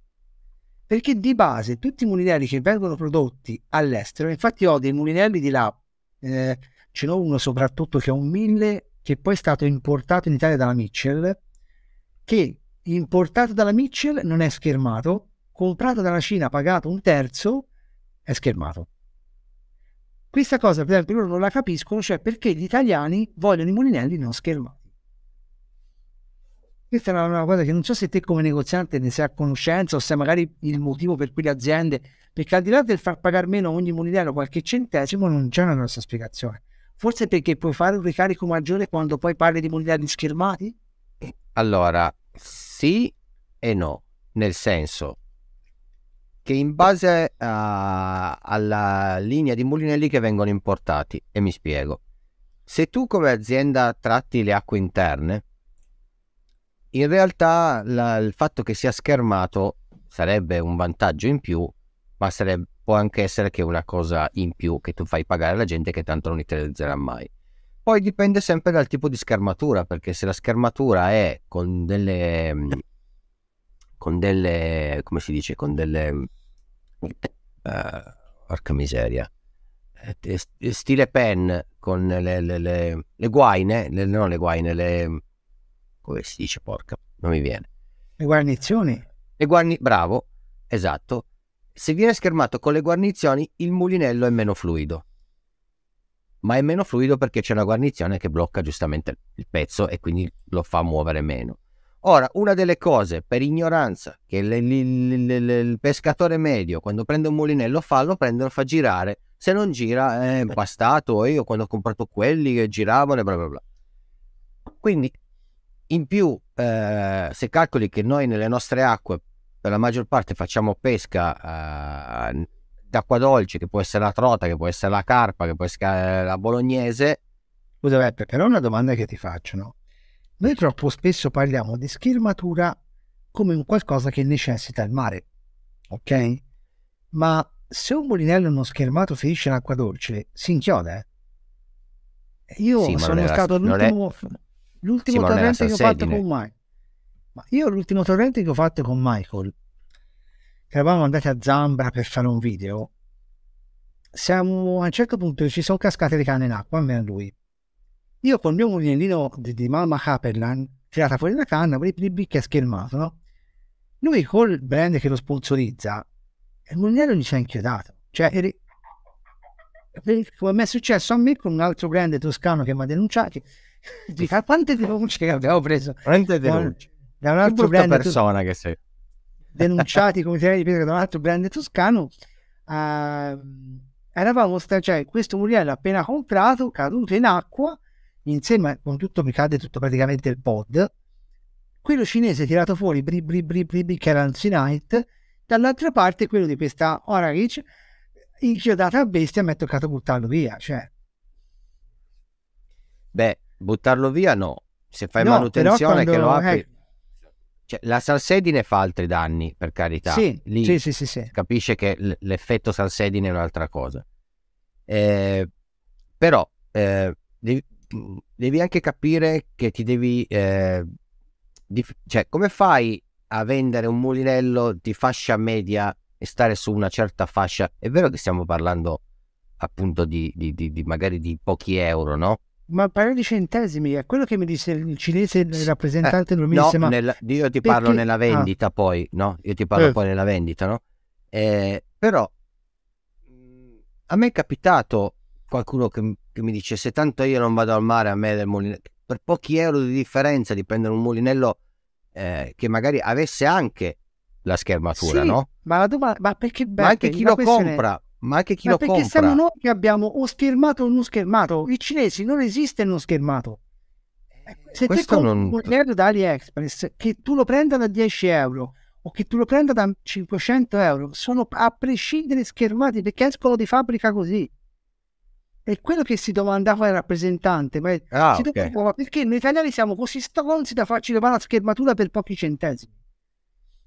Perché di base tutti i mulinelli che vengono prodotti all'estero, infatti ho dei mulinelli di là, eh, ce n'è uno soprattutto che è un 1000 che poi è stato importato in Italia dalla Mitchell, che importato dalla Mitchell non è schermato, comprato dalla Cina pagato un terzo è schermato. Questa cosa, per esempio, loro non la capiscono, cioè perché gli italiani vogliono i mulinelli non schermati. Questa è una, cosa che non so se te come negoziante ne sei a conoscenza o se magari il motivo per cui le aziende, perché al di là del far pagare meno ogni mulinello qualche centesimo, non c'è una grossa spiegazione. Forse perché puoi fare un ricarico maggiore quando poi parli di mulinelli schermati? Allora, sì e no, nel senso, che in base a, eh, alla linea di mulinelli che vengono importati. E mi spiego. Se tu come azienda tratti le acque interne, in realtà la, il fatto che sia schermato sarebbe un vantaggio in più, ma sarebbe, può anche essere che una cosa in più che tu fai pagare alla gente che tanto non utilizzerà mai. Poi dipende sempre dal tipo di schermatura, perché se la schermatura è con delle con delle, come si dice, con delle, uh, porca miseria, eh, eh, stile pen con le, le, le, le guaine, le, non le guaine, le, come si dice, porca, non mi viene. Le guarnizioni. Le guarni, bravo, esatto. Se viene schermato con le guarnizioni, il mulinello è meno fluido. Ma è meno fluido perché c'è una guarnizione che blocca giustamente il pezzo e quindi lo fa muovere meno. Ora, una delle cose per ignoranza che l- l- l- il pescatore medio quando prende un mulinello fa, lo prende e lo fa girare. Se non gira è eh, impastato. Eh. Eh, io quando ho comprato quelli che giravano e bla bla bla. Quindi, in più, eh, se calcoli che noi nelle nostre acque per la maggior parte facciamo pesca eh, d'acqua dolce, che può essere la trota, che può essere la carpa, che può essere la bolognese. Scusa Beppe, però una domanda che ti faccio, no? Noi troppo spesso parliamo di schermatura come un qualcosa che necessita il mare, ok? Ma se un mulinello non schermato finisce in acqua dolce, si inchioda, eh? Io sì, sono stato la, l'ultimo, è... l'ultimo sì, torrente che ho fatto con Michael. Ma io l'ultimo torrente che ho fatto con Michael, che eravamo andati a Zambra per fare un video, siamo a un certo punto ci sono cascate le canne in acqua, a me e a lui. Io col mio mulinellino di, di mamma Caperlan, tirata fuori la canna, con i bicchi è schermato, no? Lui col brand che lo sponsorizza, il mulinello gli si è inchiodato. Cioè, eri... come mi è successo a me con un altro brand toscano che mi ha denunciato, dica quante denunce che abbiamo preso. Quante denunce? Da un altro brand persona tu... che sei. Denunciati come tirare di da un altro brand toscano. Uh, eravamo sta- cioè, questo mulinello appena comprato, caduto in acqua, insieme con tutto mi cade tutto praticamente il pod. Quello cinese tirato fuori, bri bri bri bri, bri che era Nancy Night, dall'altra parte quello di questa Oraric, inchiodata a bestia, mi è toccato buttarlo via. Cioè. Beh, buttarlo via no. Se fai no, manutenzione quando... che lo apri... Eh. Cioè, la salsedine fa altri danni, per carità. Sì, Lì sì, sì, sì, sì. Capisce che l'effetto salsedine è un'altra cosa. Eh, però eh, devi anche capire che ti devi... Eh, dif- cioè, come fai a vendere un mulinello di fascia media e stare su una certa fascia? È vero che stiamo parlando appunto di, di, di, di magari di pochi euro, no? Ma un di centesimi, è quello che mi disse il cinese il eh, rappresentante eh, del mio no, ma... nel, io ti parlo nella ah. vendita ah. poi, no? Io ti parlo eh. poi nella vendita, no? Eh, però mm, a me è capitato qualcuno che, che, mi dicesse tanto io non vado al mare a me del mulinello, per pochi euro di differenza di prendere un mulinello eh, che magari avesse anche la schermatura, sì, no? Ma, la domanda ma perché Beppe, ma anche chi lo compra, è... ma anche chi ma lo perché compra. Perché siamo noi che abbiamo o schermato o non schermato, i cinesi non esiste uno schermato. Eh, ecco, se Questo te compri non... un mulinello da AliExpress, che tu lo prenda da 10 euro o che tu lo prenda da 500 euro, sono a prescindere schermati perché escono di fabbrica così. E quello che si domandava il rappresentante, ma, ah, okay. domandava, perché noi italiani siamo così stronzi da farci levare la schermatura per pochi centesimi,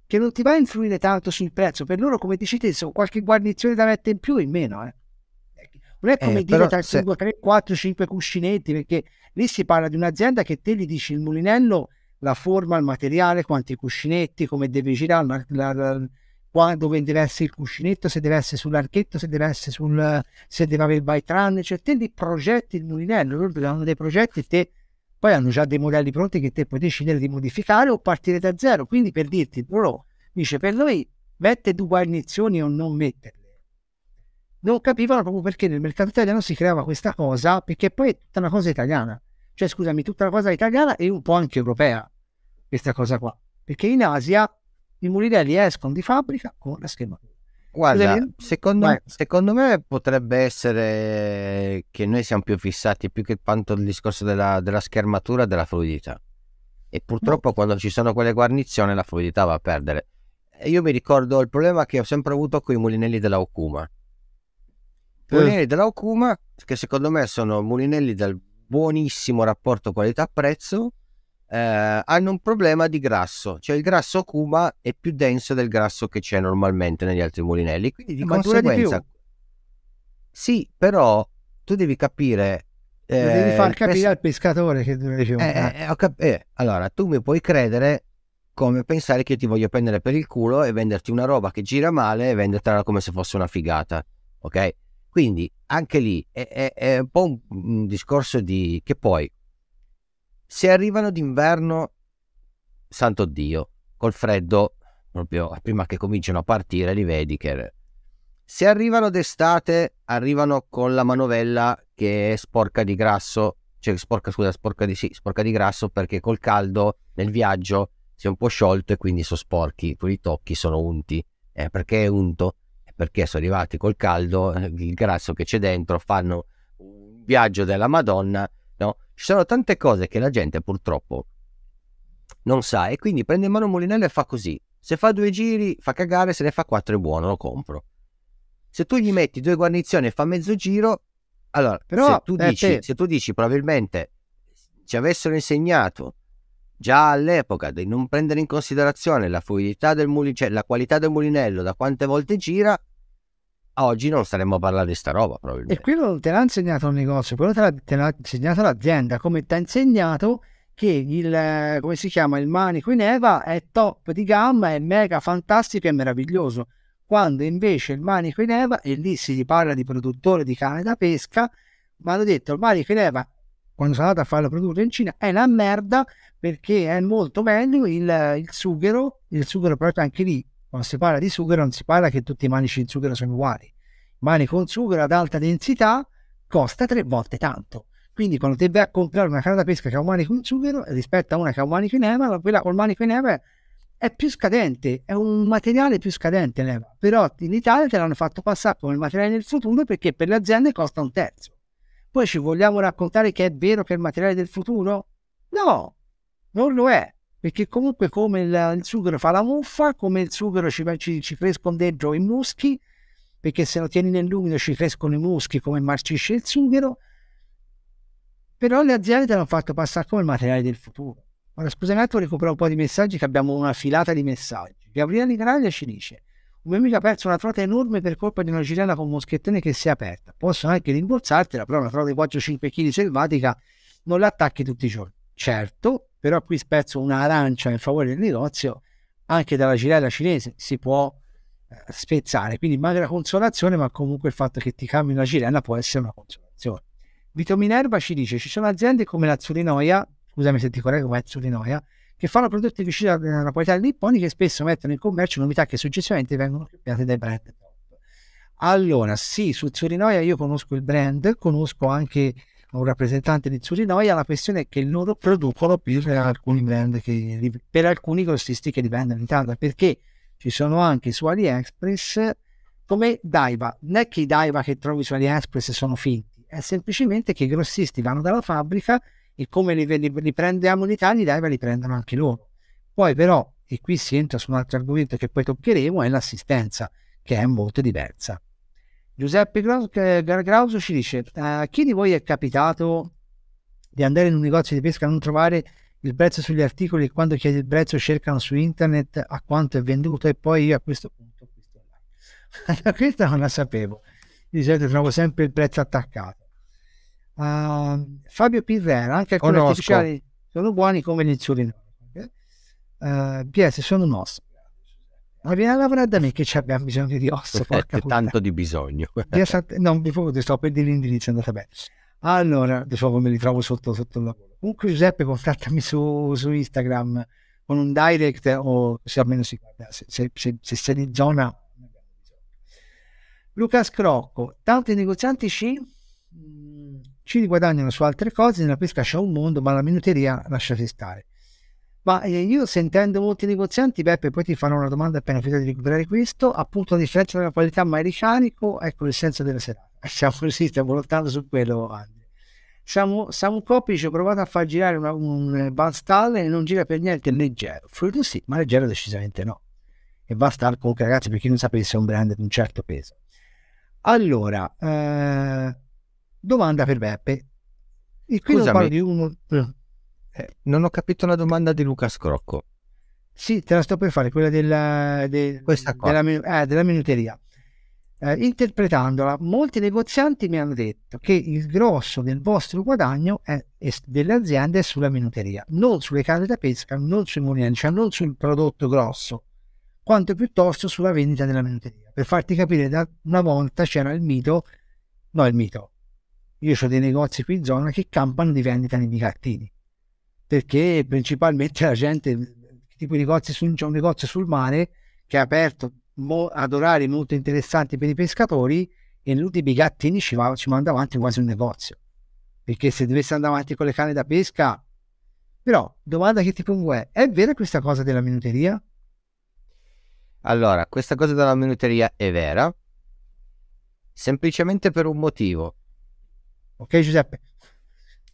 che non ti va a influire tanto sul prezzo. Per loro, come dici te, sono qualche guarnizione da mettere in più in meno. Eh. Non è eh, come eh, dire tra se... 2, 3, 4, 5 cuscinetti, perché lì si parla di un'azienda che te gli dici il mulinello, la forma, il materiale, quanti cuscinetti, come deve girare, la, la, la qua dove deve essere il cuscinetto, se deve essere sull'archetto, se deve essere sul se deve avere il bike run, cioè te li progetti il mulinello, loro ti danno dei progetti e te poi hanno già dei modelli pronti che te puoi decidere di modificare o partire da zero. Quindi per dirti, loro dice per noi mette due iniezioni o non metterle. Non capivano proprio perché nel mercato italiano si creava questa cosa, perché poi è tutta una cosa italiana. Cioè, scusami, tutta una cosa italiana e un po' anche europea, questa cosa qua. Perché in Asia i mulinelli escono di fabbrica con la schermatura. Guarda, secondo, secondo, me potrebbe essere che noi siamo più fissati più che quanto il discorso della, della schermatura della fluidità. E purtroppo no. quando ci sono quelle guarnizioni la fluidità va a perdere. E io mi ricordo il problema che ho sempre avuto con i mulinelli della Okuma. I eh. mulinelli eh. della Okuma, che secondo me sono mulinelli dal buonissimo rapporto qualità-prezzo, eh, hanno un problema di grasso, cioè il grasso Kuma è più denso del grasso che c'è normalmente negli altri mulinelli, quindi di eh, Ma conseguenza... Di sì, però tu devi capire... Eh, Lo devi far eh, capire pes- al pescatore che dovevi eh, eh, cap- eh, Allora, tu mi puoi credere come pensare che io ti voglio prendere per il culo e venderti una roba che gira male e vendertela come se fosse una figata, ok? Quindi anche lì è, è, è un po' un, un discorso di... che poi se arrivano d'inverno, santo Dio, col freddo, proprio prima che cominciano a partire, li vedi che... Se arrivano d'estate, arrivano con la manovella che è sporca di grasso, cioè sporca, scusa, sporca di, sì, sporca di grasso perché col caldo nel viaggio si è un po' sciolto e quindi sono sporchi, tu tocchi, sono unti. Eh, perché è unto? Eh, perché sono arrivati col caldo, eh, il grasso che c'è dentro, fanno un viaggio della Madonna No? Ci sono tante cose che la gente purtroppo non sa e quindi prende in mano un mulinello e fa così. Se fa due giri fa cagare, se ne fa quattro è buono, lo compro. Se tu gli metti due guarnizioni e fa mezzo giro, allora Però, se, tu eh, dici, te... se tu dici probabilmente ci avessero insegnato già all'epoca di non prendere in considerazione la fluidità del mulinello, cioè la qualità del mulinello, da quante volte gira, oggi non staremmo a parlare di sta roba probabilmente. E quello te l'ha insegnato un negozio, quello te l'ha, te l'ha insegnato l'azienda, come ti ha insegnato che il, come si chiama, il manico in Eva è top di gamma, è mega fantastico e meraviglioso. Quando invece il manico in Eva, e lì si parla di produttore di cane da pesca, ma hanno detto il manico in Eva, quando sono andato a farlo produrre in Cina, è una merda perché è molto meglio il, il sughero, il sughero proprio anche lì quando si parla di sughero non si parla che tutti i manici in sughero sono uguali. Mani con sughero ad alta densità costa tre volte tanto. Quindi quando ti vai a comprare una canna da pesca che ha un manico in sughero rispetto a una che ha un manico in eva, quella col manico in eva è più scadente, è un materiale più scadente l'eva. Però in Italia te l'hanno fatto passare come materiale del futuro perché per le aziende costa un terzo. Poi ci vogliamo raccontare che è vero che è il materiale del futuro? No, non lo è perché comunque come il, il sughero fa la muffa, come il sughero ci, ci, ci crescono dentro i muschi, perché se lo tieni nell'umido ci crescono i muschi come marcisce il sughero, però le aziende l'hanno fatto passare come materiale del futuro. Ora scusa un attimo, recupero un po' di messaggi che abbiamo una filata di messaggi. Gabriele Graglia ci dice, un mio amico ha perso una trota enorme per colpa di una girella con moschettone che si è aperta. Posso anche rimborsartela, però una trota di 4-5 kg selvatica non l'attacchi tutti i giorni. Certo, però qui spezzo un'arancia in favore del negozio, anche dalla girella cinese si può eh, spezzare, quindi magari la consolazione, ma comunque il fatto che ti cambi una girella può essere una consolazione. Vito Minerva ci dice, ci sono aziende come la Zulinoia, scusami se ti correggo, ma è Zulinoia, che fanno prodotti vicini alla qualità nipponi che spesso mettono in commercio novità che successivamente vengono copiate dai brand. Allora, sì, su Zulinoia io conosco il brand, conosco anche un rappresentante di Surinoia, la questione è che loro producono più per alcuni brand che, per alcuni grossisti che dipendono in Italia, perché ci sono anche su AliExpress come Daiva. Non è che i Daiva che trovi su AliExpress sono finti, è semplicemente che i grossisti vanno dalla fabbrica e come li, li, li prendiamo in Italia, i Daiva li prendono anche loro. Poi però, e qui si entra su un altro argomento che poi toccheremo, è l'assistenza, che è molto diversa. Giuseppe eh, Grauso ci dice: A chi di voi è capitato di andare in un negozio di pesca e non trovare il prezzo sugli articoli e quando chiede il prezzo cercano su internet a quanto è venduto e poi io a questo punto acquisto online. Questa non la sapevo. Di solito trovo sempre il prezzo attaccato. Uh, Fabio Pirrera, anche alcuni artificiali sono buoni come l'insulino. Okay? Uh, eh, PS, sono un osso. Ma viene a lavorare da me che abbiamo bisogno di osso, porca Tanto di bisogno. non vi poco, sto per dire l'indirizzo, andate bene. Allora, di nuovo me li trovo sotto, sotto il lavoro. Comunque Giuseppe contattami su, su Instagram con un direct o se almeno si guarda, se, se, se, se sei di zona. Luca Scrocco, tanti negozianti ci, mm, ci riguadagnano su altre cose, nella pesca c'è un mondo, ma la minuteria lasciate stare. Ma eh, io sentendo molti negozianti, Beppe, poi ti farò una domanda appena finita di recuperare questo, appunto la differenza della qualità ma mai ricarico, ecco il senso della serata. Siamo così, stiamo lottando su quello, siamo un Samu Copic ho provato a far girare una, un Van eh, Stahl e non gira per niente leggero. Fluido sì, ma leggero decisamente no. E Van Stahl comunque ragazzi, per chi non sapesse, è un brand di un certo peso. Allora, eh, domanda per Beppe. E qui Scusami, non parlo di uno... Eh, eh, non ho capito la domanda di Luca Scrocco. Sì, te la sto per fare, quella della, de, della, eh, della minuteria. Eh, interpretandola, molti negozianti mi hanno detto che il grosso del vostro guadagno è, è, delle aziende è sulla minuteria, non sulle carte da pesca, non sui mulini, cioè non sul prodotto grosso, quanto piuttosto sulla vendita della minuteria. Per farti capire, da una volta c'era il mito, no il mito, io ho dei negozi qui in zona che campano di vendita nei bigattini perché principalmente la gente, tipo i negozi sul, c'è un negozio sul mare che è aperto mo, ad orari molto interessanti per i pescatori e nell'ultimo i gattini ci, va, ci manda avanti quasi un negozio. Perché se dovesse andare avanti con le canne da pesca... Però, domanda che ti pongo è, è vera questa cosa della minuteria? Allora, questa cosa della minuteria è vera, semplicemente per un motivo. Ok Giuseppe,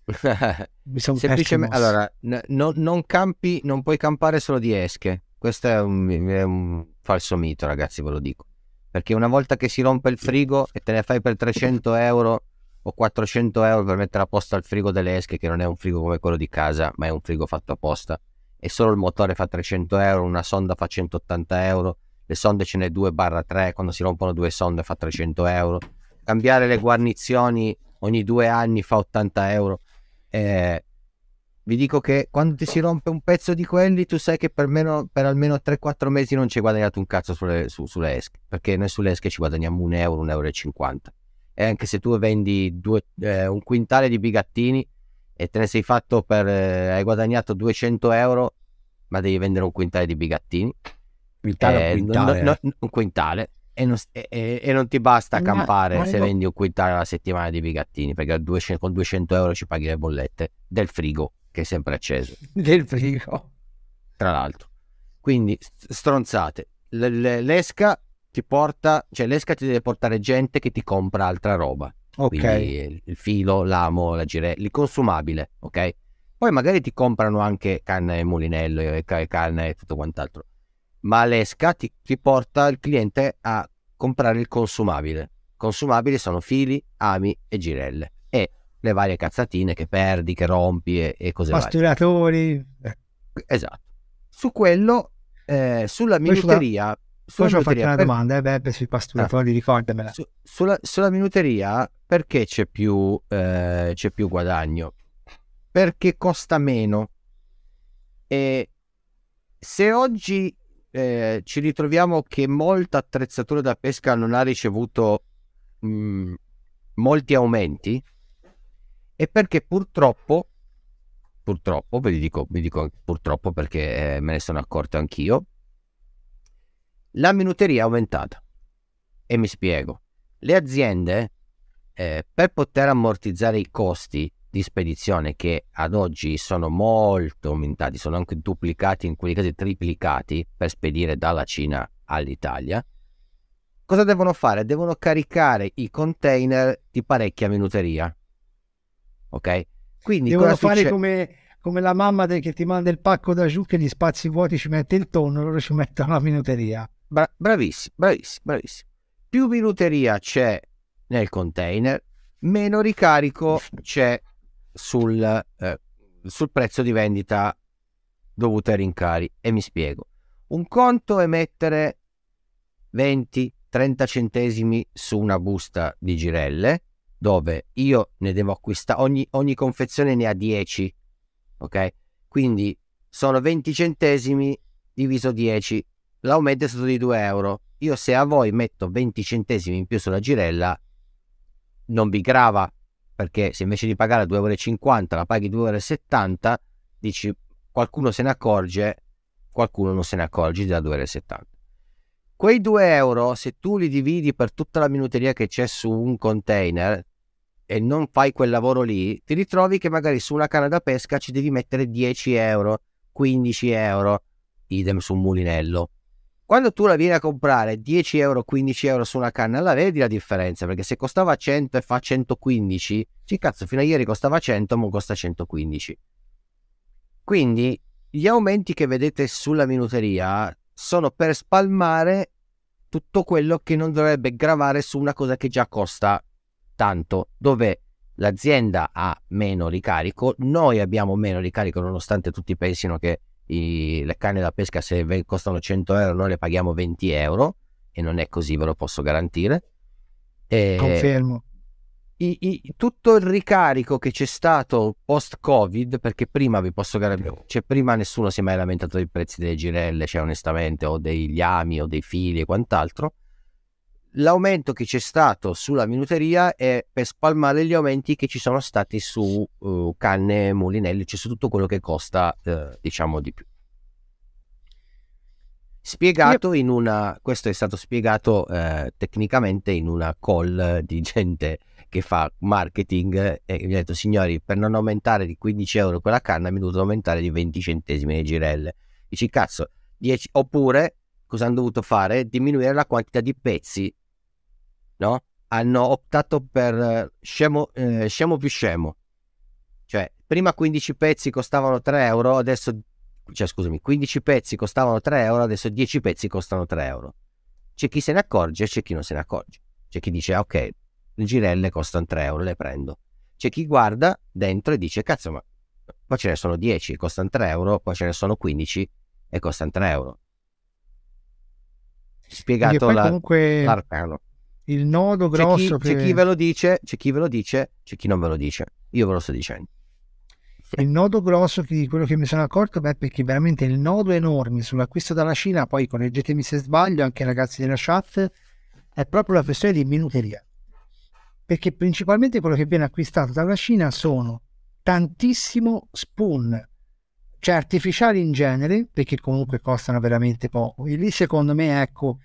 Mi sono Semplicemente, allora, n- no, non campi, non puoi campare solo di esche. Questo è un, è un falso mito, ragazzi, ve lo dico. Perché una volta che si rompe il frigo e te ne fai per 300 euro o 400 euro per mettere a posto il frigo delle esche, che non è un frigo come quello di casa, ma è un frigo fatto apposta. E solo il motore fa 300 euro, una sonda fa 180 euro, le sonde ce n'è 2 barra 3, quando si rompono due sonde fa 300 euro. Cambiare le guarnizioni ogni due anni fa 80 euro. Eh, vi dico che quando ti si rompe un pezzo di quelli, tu sai che per, meno, per almeno 3-4 mesi non ci hai guadagnato un cazzo sulle, su, sulle esche, perché noi sulle esche ci guadagniamo un euro, un euro e cinquanta. E anche se tu vendi due, eh, un quintale di bigattini e te ne sei fatto per, eh, hai guadagnato 200 euro, ma devi vendere un quintale di bigattini. Quintale, eh, quintale. No, eh. no, un quintale e non, e, e non, ti basta campare ma, ma se vendi un quintale alla settimana di bigattini perché 200, con 200 euro ci paghi le bollette del frigo che è sempre acceso del frigo tra l'altro quindi stronzate l- l- l'esca ti porta cioè l'esca ti deve portare gente che ti compra altra roba ok quindi, il filo l'amo la girella il consumabile ok poi magari ti comprano anche canna e mulinello e canna e tutto quant'altro ma l'esca ti, ti porta il cliente a comprare il consumabile. Consumabili sono fili, ami e girelle e le varie cazzatine che perdi, che rompi e, e cose Pasturatori. Esatto. Su quello, eh, sulla minuteria... Poi ci ho fatto una per... domanda, eh, Beppe, sui pasturatori, ah, ricordamela. Su, sulla, sulla, minuteria perché c'è più, eh, c'è più guadagno? Perché costa meno. E se oggi eh, ci ritroviamo che molta attrezzatura da pesca non ha ricevuto mh, mm, molti aumenti e perché purtroppo, purtroppo, ve li dico, vi dico purtroppo perché eh, me ne sono accorto anch'io, la minuteria è aumentata. E mi spiego, le aziende eh, per poter ammortizzare i costi di spedizione che ad oggi sono molto aumentati, sono anche duplicati, in alcuni casi triplicati per spedire dalla Cina all'Italia. Cosa devono fare? Devono caricare i container di parecchia minuteria. Ok? Quindi devono fare come, come, la mamma de- che ti manda il pacco da giù che gli spazi vuoti ci mette il tonno, loro ci mettono la minuteria. Bra- bravissimi, bravissimi, bravissimi. Più minuteria c'è nel container, meno ricarico c'è sul, eh, sul prezzo di vendita dovuto ai rincari. E mi spiego. Un conto è mettere 20, 30 centesimi su una busta di girelle dove io ne devo acquistare, ogni, ogni confezione ne ha 10, ok? Quindi sono 20 centesimi diviso 10, l'aumento è stato di 2 euro. Io se a voi metto 20 centesimi in più sulla girella, non vi grava perché se invece di pagare 2,50 euro la paghi 2,70 euro, dici qualcuno se ne accorge, qualcuno non se ne accorge da 2,70 euro. Quei 2 euro, se tu li dividi per tutta la minuteria che c'è su un container e non fai quel lavoro lì, ti ritrovi che magari su una canna da pesca ci devi mettere 10 euro, 15 euro, idem su un mulinello. Quando tu la vieni a comprare 10 euro, 15 euro su una canna, la vedi la differenza? Perché se costava 100 e fa 115, sì cazzo, fino a ieri costava 100, ma costa 115. Quindi gli aumenti che vedete sulla minuteria sono per spalmare tutto quello che non dovrebbe gravare su una cosa che già costa tanto, dove l'azienda ha meno ricarico, noi abbiamo meno ricarico nonostante tutti pensino che i, le canne da pesca se costano 100 euro noi le paghiamo 20 euro e non è così, ve lo posso garantire. E Confermo. I, i, tutto il ricarico che c'è stato post-Covid, perché prima vi posso garantire, cioè prima nessuno si è mai lamentato dei prezzi delle girelle, cioè onestamente, o degli ami o dei fili e quant'altro l'aumento che c'è stato sulla minuteria è per spalmare gli aumenti che ci sono stati su uh, canne, mulinelli, cioè su tutto quello che costa uh, diciamo di più. Spiegato in una, questo è stato spiegato uh, tecnicamente in una call di gente che fa marketing e mi ha detto signori per non aumentare di 15 euro quella canna mi è dovuto aumentare di 20 centesimi le girelle. Dici cazzo, 10, oppure cosa hanno dovuto fare? Diminuire la quantità di pezzi no? hanno optato per eh, scemo, eh, scemo più scemo. Cioè, prima 15 pezzi costavano 3 euro, adesso, cioè scusami, 15 pezzi costavano 3 euro, adesso 10 pezzi costano 3 euro. C'è chi se ne accorge, e c'è chi non se ne accorge. C'è chi dice, ah, ok, le girelle costano 3 euro, le prendo. C'è chi guarda dentro e dice, cazzo, ma poi ce ne sono 10, e costano 3 euro, poi ce ne sono 15 e costano 3 euro. Spiegato la, comunque... l'arcano il nodo grosso. C'è chi, che... c'è chi ve lo dice, c'è chi ve lo dice, c'è chi non ve lo dice. Io ve lo sto dicendo. Il nodo grosso di quello che mi sono accorto beh, perché veramente il nodo enorme sull'acquisto dalla Cina, poi correggetemi se sbaglio, anche ragazzi della chat, è proprio la questione di minuteria. Perché principalmente quello che viene acquistato dalla Cina sono tantissimo spoon, cioè artificiali in genere, perché comunque costano veramente poco. E lì secondo me, ecco,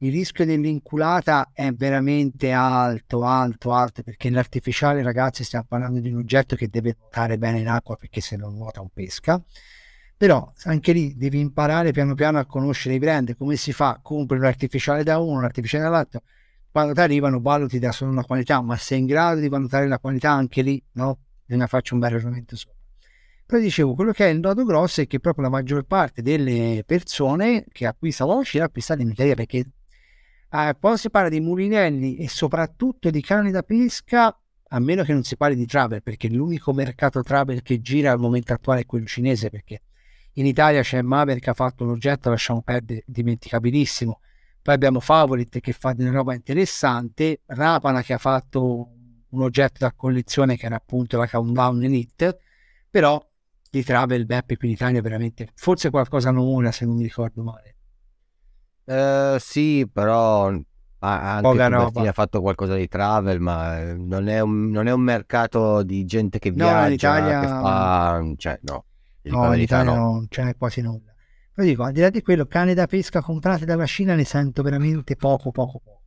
il rischio dell'inculata è veramente alto, alto, alto, perché l'artificiale, ragazzi, stiamo parlando di un oggetto che deve nuotare bene in acqua perché se non nuota un pesca. Però anche lì devi imparare piano piano a conoscere i brand, come si fa, compri un artificiale da uno, un artificiale dall'altro, quando ti arrivano valuti da solo una qualità, ma sei in grado di valutare la qualità anche lì, no? Bisogna farci un bel ragionamento sopra. Però dicevo, quello che è il nodo grosso è che proprio la maggior parte delle persone che acquistano la scia acquista in perché eh, quando si parla di mulinelli e soprattutto di cani da pesca, a meno che non si parli di travel, perché l'unico mercato travel che gira al momento attuale è quello cinese, perché in Italia c'è Maverick che ha fatto un oggetto, lasciamo perdere, dimenticabilissimo. Poi abbiamo Favorit che fa una roba interessante, Rapana che ha fatto un oggetto da collezione che era appunto la Countdown Elite, però di travel Beppe qui in Italia veramente forse qualcosa non ora se non mi ricordo male. Uh, sì, però ma anche Poca ha fatto qualcosa di travel, ma eh, non è un, non è un mercato di gente che viaggia, no, in Italia... che fa... Cioè, no, no in Italia no. non c'è quasi nulla. Lo dico, al di là di quello, cane da pesca comprate dalla Cina ne sento veramente poco, poco, poco.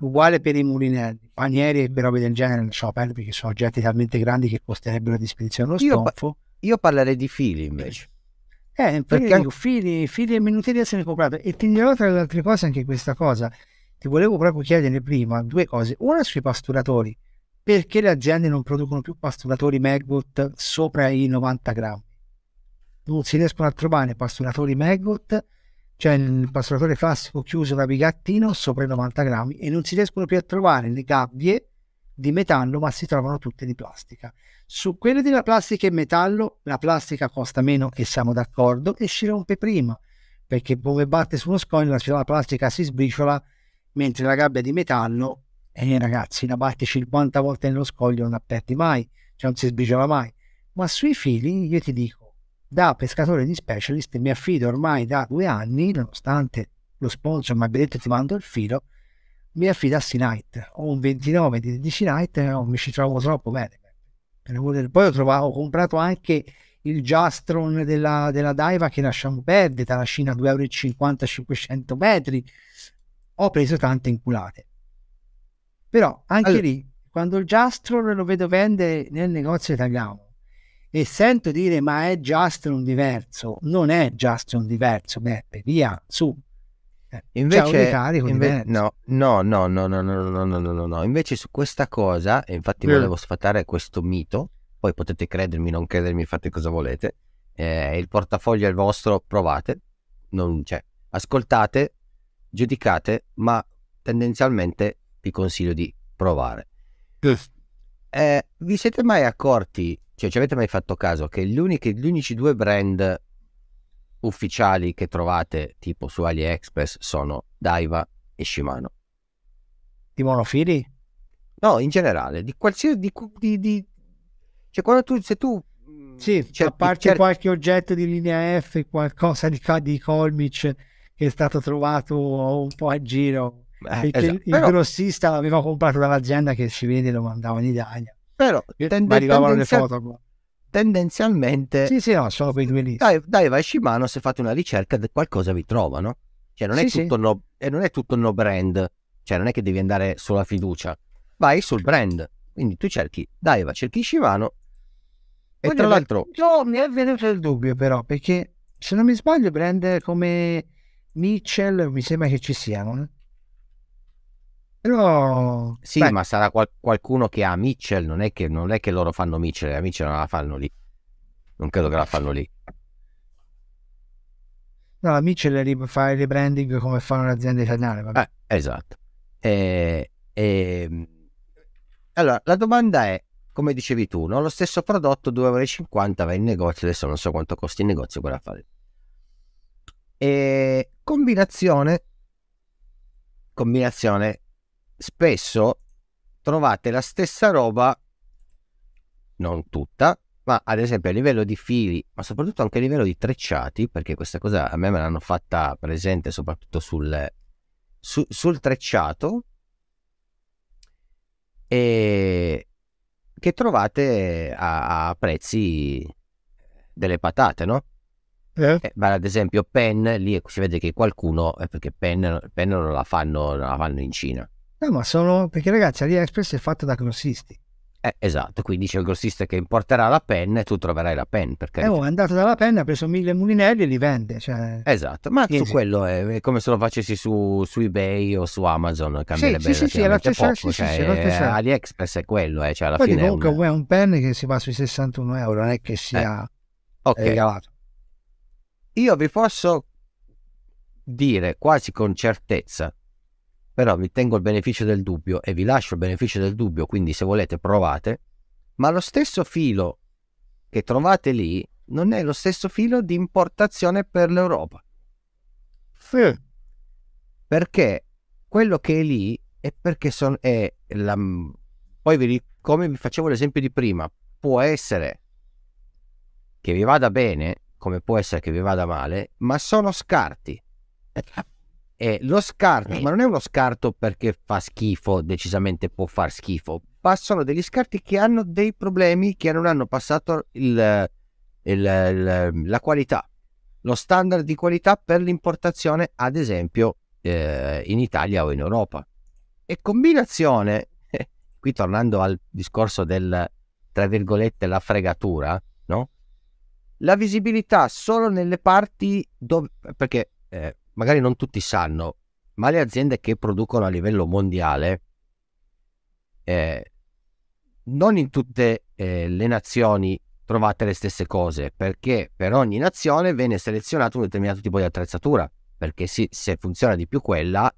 Uguale per i mulinelli, panieri e per robe del genere, lasciamo perdere perché sono oggetti talmente grandi che costerebbero di spedizione lo io, pa- io parlerei di fili invece. Eh, perché io dico, fili, e minuti se ne comprate. E ti dirò tra le altre cose anche questa cosa. Ti volevo proprio chiedere prima due cose. Una sui pasturatori. Perché le aziende non producono più pasturatori Maggot sopra i 90 grammi? Non si riescono a trovare pasturatori Maggot, cioè il pasturatore classico chiuso da bigattino sopra i 90 grammi, e non si riescono più a trovare le gabbie di metallo, ma si trovano tutte di plastica. Su quelle della plastica e metallo, la plastica costa meno e siamo d'accordo e si rompe prima, perché come batte su uno scoglio la plastica si sbriciola, mentre la gabbia di metallo, eh ragazzi, la batti 50 volte nello scoglio non aperti mai, cioè non si sbriciola mai. Ma sui fili io ti dico, da pescatore di specialist mi affido ormai da due anni, nonostante lo sponsor mi abbia detto ti mando il filo, mi affidassi Knight. Ho un 29 di 10 Knight e eh, non mi ci trovo troppo bene. Poi ho, trovato, ho comprato anche il Jastron della, della Daiva che lasciamo perdere, Tarascina 2,50€ 500 metri. Ho preso tante inculate. Però anche allora. lì, quando il Jastron lo vedo vendere nel negozio italiano e sento dire ma è Jastron diverso, non è Jastron diverso, beh, via, su, Invece, inve- no, no, no, no, no, no, no, no, no, no, invece su questa cosa, infatti mm. volevo sfatare questo mito, poi potete credermi, non credermi, fate cosa volete, eh, il portafoglio è il vostro, provate, non c'è, ascoltate, giudicate, ma tendenzialmente vi consiglio di provare. Mm. Eh, vi siete mai accorti, cioè ci avete mai fatto caso che gli unici, gli unici due brand ufficiali che trovate tipo su AliExpress sono Daiwa e Shimano. Di monofili? No, in generale, di qualsiasi... Di, di, di... Cioè quando tu, se tu mm, sì, cioè, a parte qualche oggetto di linea F, qualcosa di, di Colmich che è stato trovato un po' a giro. Eh, esatto. Il però, grossista l'aveva comprato dall'azienda che ci vende e lo mandava in Italia. Però tenden- arrivavano le foto tendenzialmente... Sì, sì, no, sono quei due lì. Dai, dai, vai Shimano, se fate una ricerca, qualcosa vi trovano. Cioè, non è, sì, tutto sì. No, eh, non è tutto no brand. Cioè, non è che devi andare sulla fiducia. Vai sul brand. Quindi tu cerchi Daiva, cerchi Shimano. E tra l'altro... Io mi è venuto il dubbio però, perché se non mi sbaglio brand come Mitchell mi sembra che ci siano. Però... Sì, Beh. ma sarà qual- qualcuno che ha Mitchell, non è che, non è che loro fanno Mitchell, la Mitchell non la fanno lì. Non credo che la fanno lì. No, la Mitchell fa il rebranding come fa un'azienda italiana. Vabbè. Eh, esatto. E, e... Allora, la domanda è, come dicevi tu, no? lo stesso prodotto 2,50 euro va in negozio, adesso non so quanto costa in negozio quella fare. E combinazione, combinazione spesso trovate la stessa roba, non tutta, ma ad esempio a livello di fili, ma soprattutto anche a livello di trecciati, perché questa cosa a me me l'hanno fatta presente soprattutto sul, su, sul trecciato, e che trovate a, a prezzi delle patate, no? Eh? Eh, ma ad esempio Pen, lì si vede che qualcuno, eh, perché Pen, Pen non, la fanno, non la fanno in Cina, No, ma sono perché ragazzi AliExpress è fatta da grossisti. Eh, esatto, quindi c'è il grossista che importerà la penna e tu troverai la penna. Perché... Eh, oh, è andato dalla penna, ha preso mille mulinelli e li vende. Cioè... Esatto, ma sì, su quello è, è, come se lo facessi su, su eBay o su Amazon, cambia sì, bene, sì, sì, è poco, sì, cioè, sì, è, è AliExpress è quello, eh, cioè alla fine comunque è un... è un pen che si va sui 61 euro, non è che sia eh, okay. Eh, regalato. Io vi posso dire quasi con certezza però vi tengo il beneficio del dubbio e vi lascio il beneficio del dubbio, quindi se volete provate, ma lo stesso filo che trovate lì non è lo stesso filo di importazione per l'Europa. Sì. Perché quello che è lì è perché son, è la, poi vi, come vi facevo l'esempio di prima, può essere che vi vada bene, come può essere che vi vada male, ma sono scarti. E lo scarto, ma non è uno scarto perché fa schifo, decisamente può far schifo. Passano degli scarti che hanno dei problemi che non hanno passato il, il, il, la qualità, lo standard di qualità per l'importazione, ad esempio, eh, in Italia o in Europa. E combinazione, qui tornando al discorso del, tra virgolette, la fregatura, no? La visibilità solo nelle parti dove... perché eh, magari non tutti sanno, ma le aziende che producono a livello mondiale, eh, non in tutte eh, le nazioni trovate le stesse cose, perché per ogni nazione viene selezionato un determinato tipo di attrezzatura, perché sì, se funziona di più quella,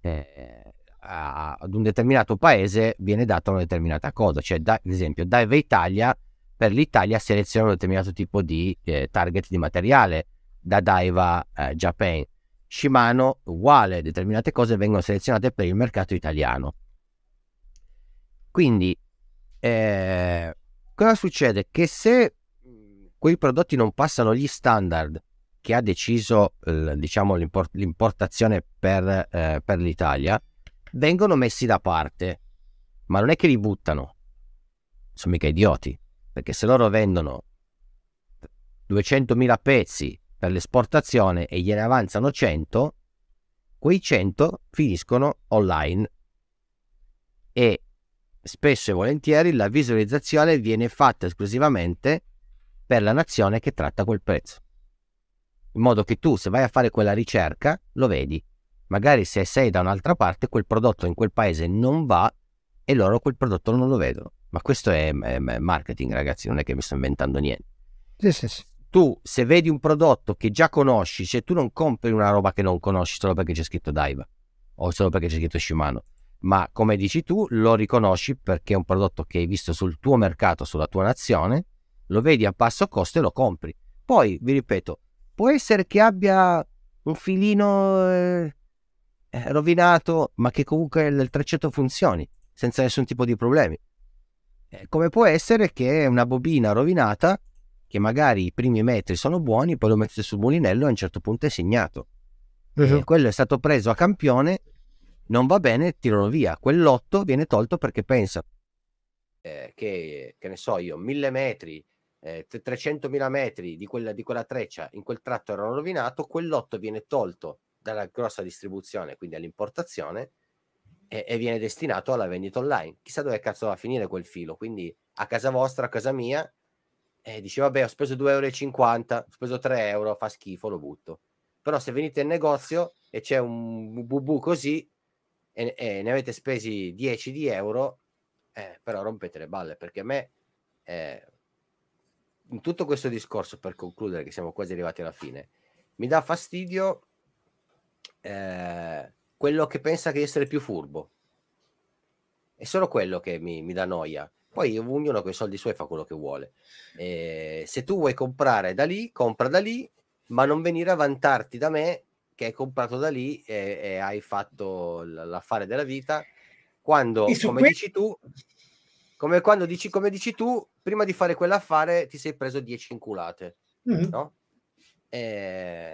eh, ad un determinato paese viene data una determinata cosa, cioè da, ad esempio Daiva Italia, per l'Italia seleziona un determinato tipo di eh, target di materiale, da Daiva eh, Japan Shimano uguale, determinate cose vengono selezionate per il mercato italiano. Quindi, eh, cosa succede? Che se quei prodotti non passano gli standard che ha deciso eh, diciamo, l'import- l'importazione per, eh, per l'Italia, vengono messi da parte, ma non è che li buttano, sono mica idioti, perché se loro vendono 200.000 pezzi per l'esportazione e gliene avanzano 100, quei 100 finiscono online e spesso e volentieri la visualizzazione viene fatta esclusivamente per la nazione che tratta quel prezzo. In modo che tu, se vai a fare quella ricerca, lo vedi. Magari se sei da un'altra parte, quel prodotto in quel paese non va e loro quel prodotto non lo vedono. Ma questo è, è, è marketing, ragazzi, non è che mi sto inventando niente. Sì, sì, sì tu se vedi un prodotto che già conosci, cioè tu non compri una roba che non conosci solo perché c'è scritto Daiva o solo perché c'è scritto Shimano, ma come dici tu lo riconosci perché è un prodotto che hai visto sul tuo mercato, sulla tua nazione, lo vedi a basso costo e lo compri. Poi, vi ripeto, può essere che abbia un filino eh, eh rovinato, ma che comunque il tracciato funzioni senza nessun tipo di problemi. Eh, come può essere che una bobina rovinata che magari i primi metri sono buoni, poi lo mette sul mulinello e a un certo punto è segnato. Uh-huh. quello è stato preso a campione, non va bene, tirano via. Quell'otto viene tolto perché pensa eh, che, che ne so io, mille metri, eh, 300.000 metri di quella, di quella treccia in quel tratto erano rovinato, quell'otto viene tolto dalla grossa distribuzione, quindi all'importazione, e, e viene destinato alla vendita online. Chissà dove cazzo va a finire quel filo, quindi a casa vostra, a casa mia, e dici vabbè ho speso 2,50 euro, ho speso 3 euro, fa schifo, lo butto. Però se venite in negozio e c'è un bubu così e, e ne avete spesi 10 di euro, eh, però rompete le balle perché a me eh, in tutto questo discorso, per concludere che siamo quasi arrivati alla fine, mi dà fastidio eh, quello che pensa di essere più furbo. È solo quello che mi, mi dà noia poi ognuno con i soldi suoi fa quello che vuole. E ehm, se tu vuoi comprare da lì, compra da lì, ma non venire a vantarti da me che hai comprato da lì e, e hai fatto l'affare della vita. Quando, come que- dici tu, come quando dici, come dici tu, prima di fare quell'affare ti sei preso 10 inculate, mm-hmm. no? E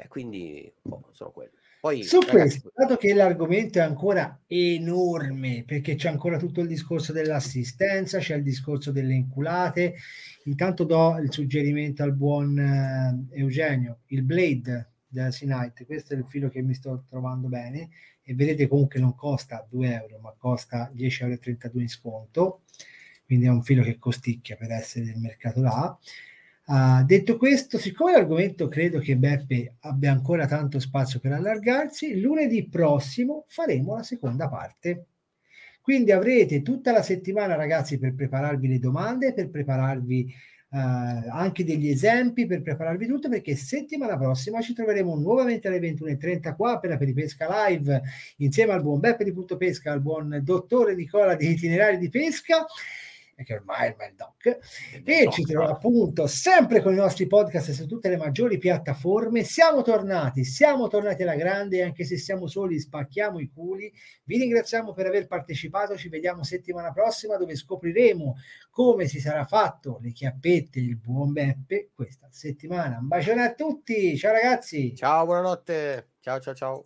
ehm, quindi boh, sono quello. Poi, Su ragazzi... questo, dato che l'argomento è ancora enorme, perché c'è ancora tutto il discorso dell'assistenza, c'è il discorso delle inculate, intanto do il suggerimento al buon eh, Eugenio, il Blade della Sinite, questo è il filo che mi sto trovando bene e vedete comunque non costa 2 euro, ma costa 10,32 euro in sconto, quindi è un filo che costicchia per essere nel mercato là. Uh, detto questo, siccome l'argomento credo che Beppe abbia ancora tanto spazio per allargarsi, lunedì prossimo faremo la seconda parte. Quindi avrete tutta la settimana, ragazzi, per prepararvi le domande, per prepararvi uh, anche degli esempi, per prepararvi tutto, perché settimana prossima ci troveremo nuovamente alle 21.30 qua per la Peripesca Live, insieme al buon Beppe di Punto Pesca, al buon dottore Nicola di Itinerari di Pesca che ormai, è il doc, e doc. ci troviamo appunto sempre con i nostri podcast su tutte le maggiori piattaforme. Siamo tornati, siamo tornati alla grande, anche se siamo soli, spacchiamo i culi. Vi ringraziamo per aver partecipato, ci vediamo settimana prossima dove scopriremo come si sarà fatto le chiappette, il buon Beppe questa settimana. Un bacione a tutti, ciao ragazzi. Ciao, buonanotte. Ciao, ciao, ciao.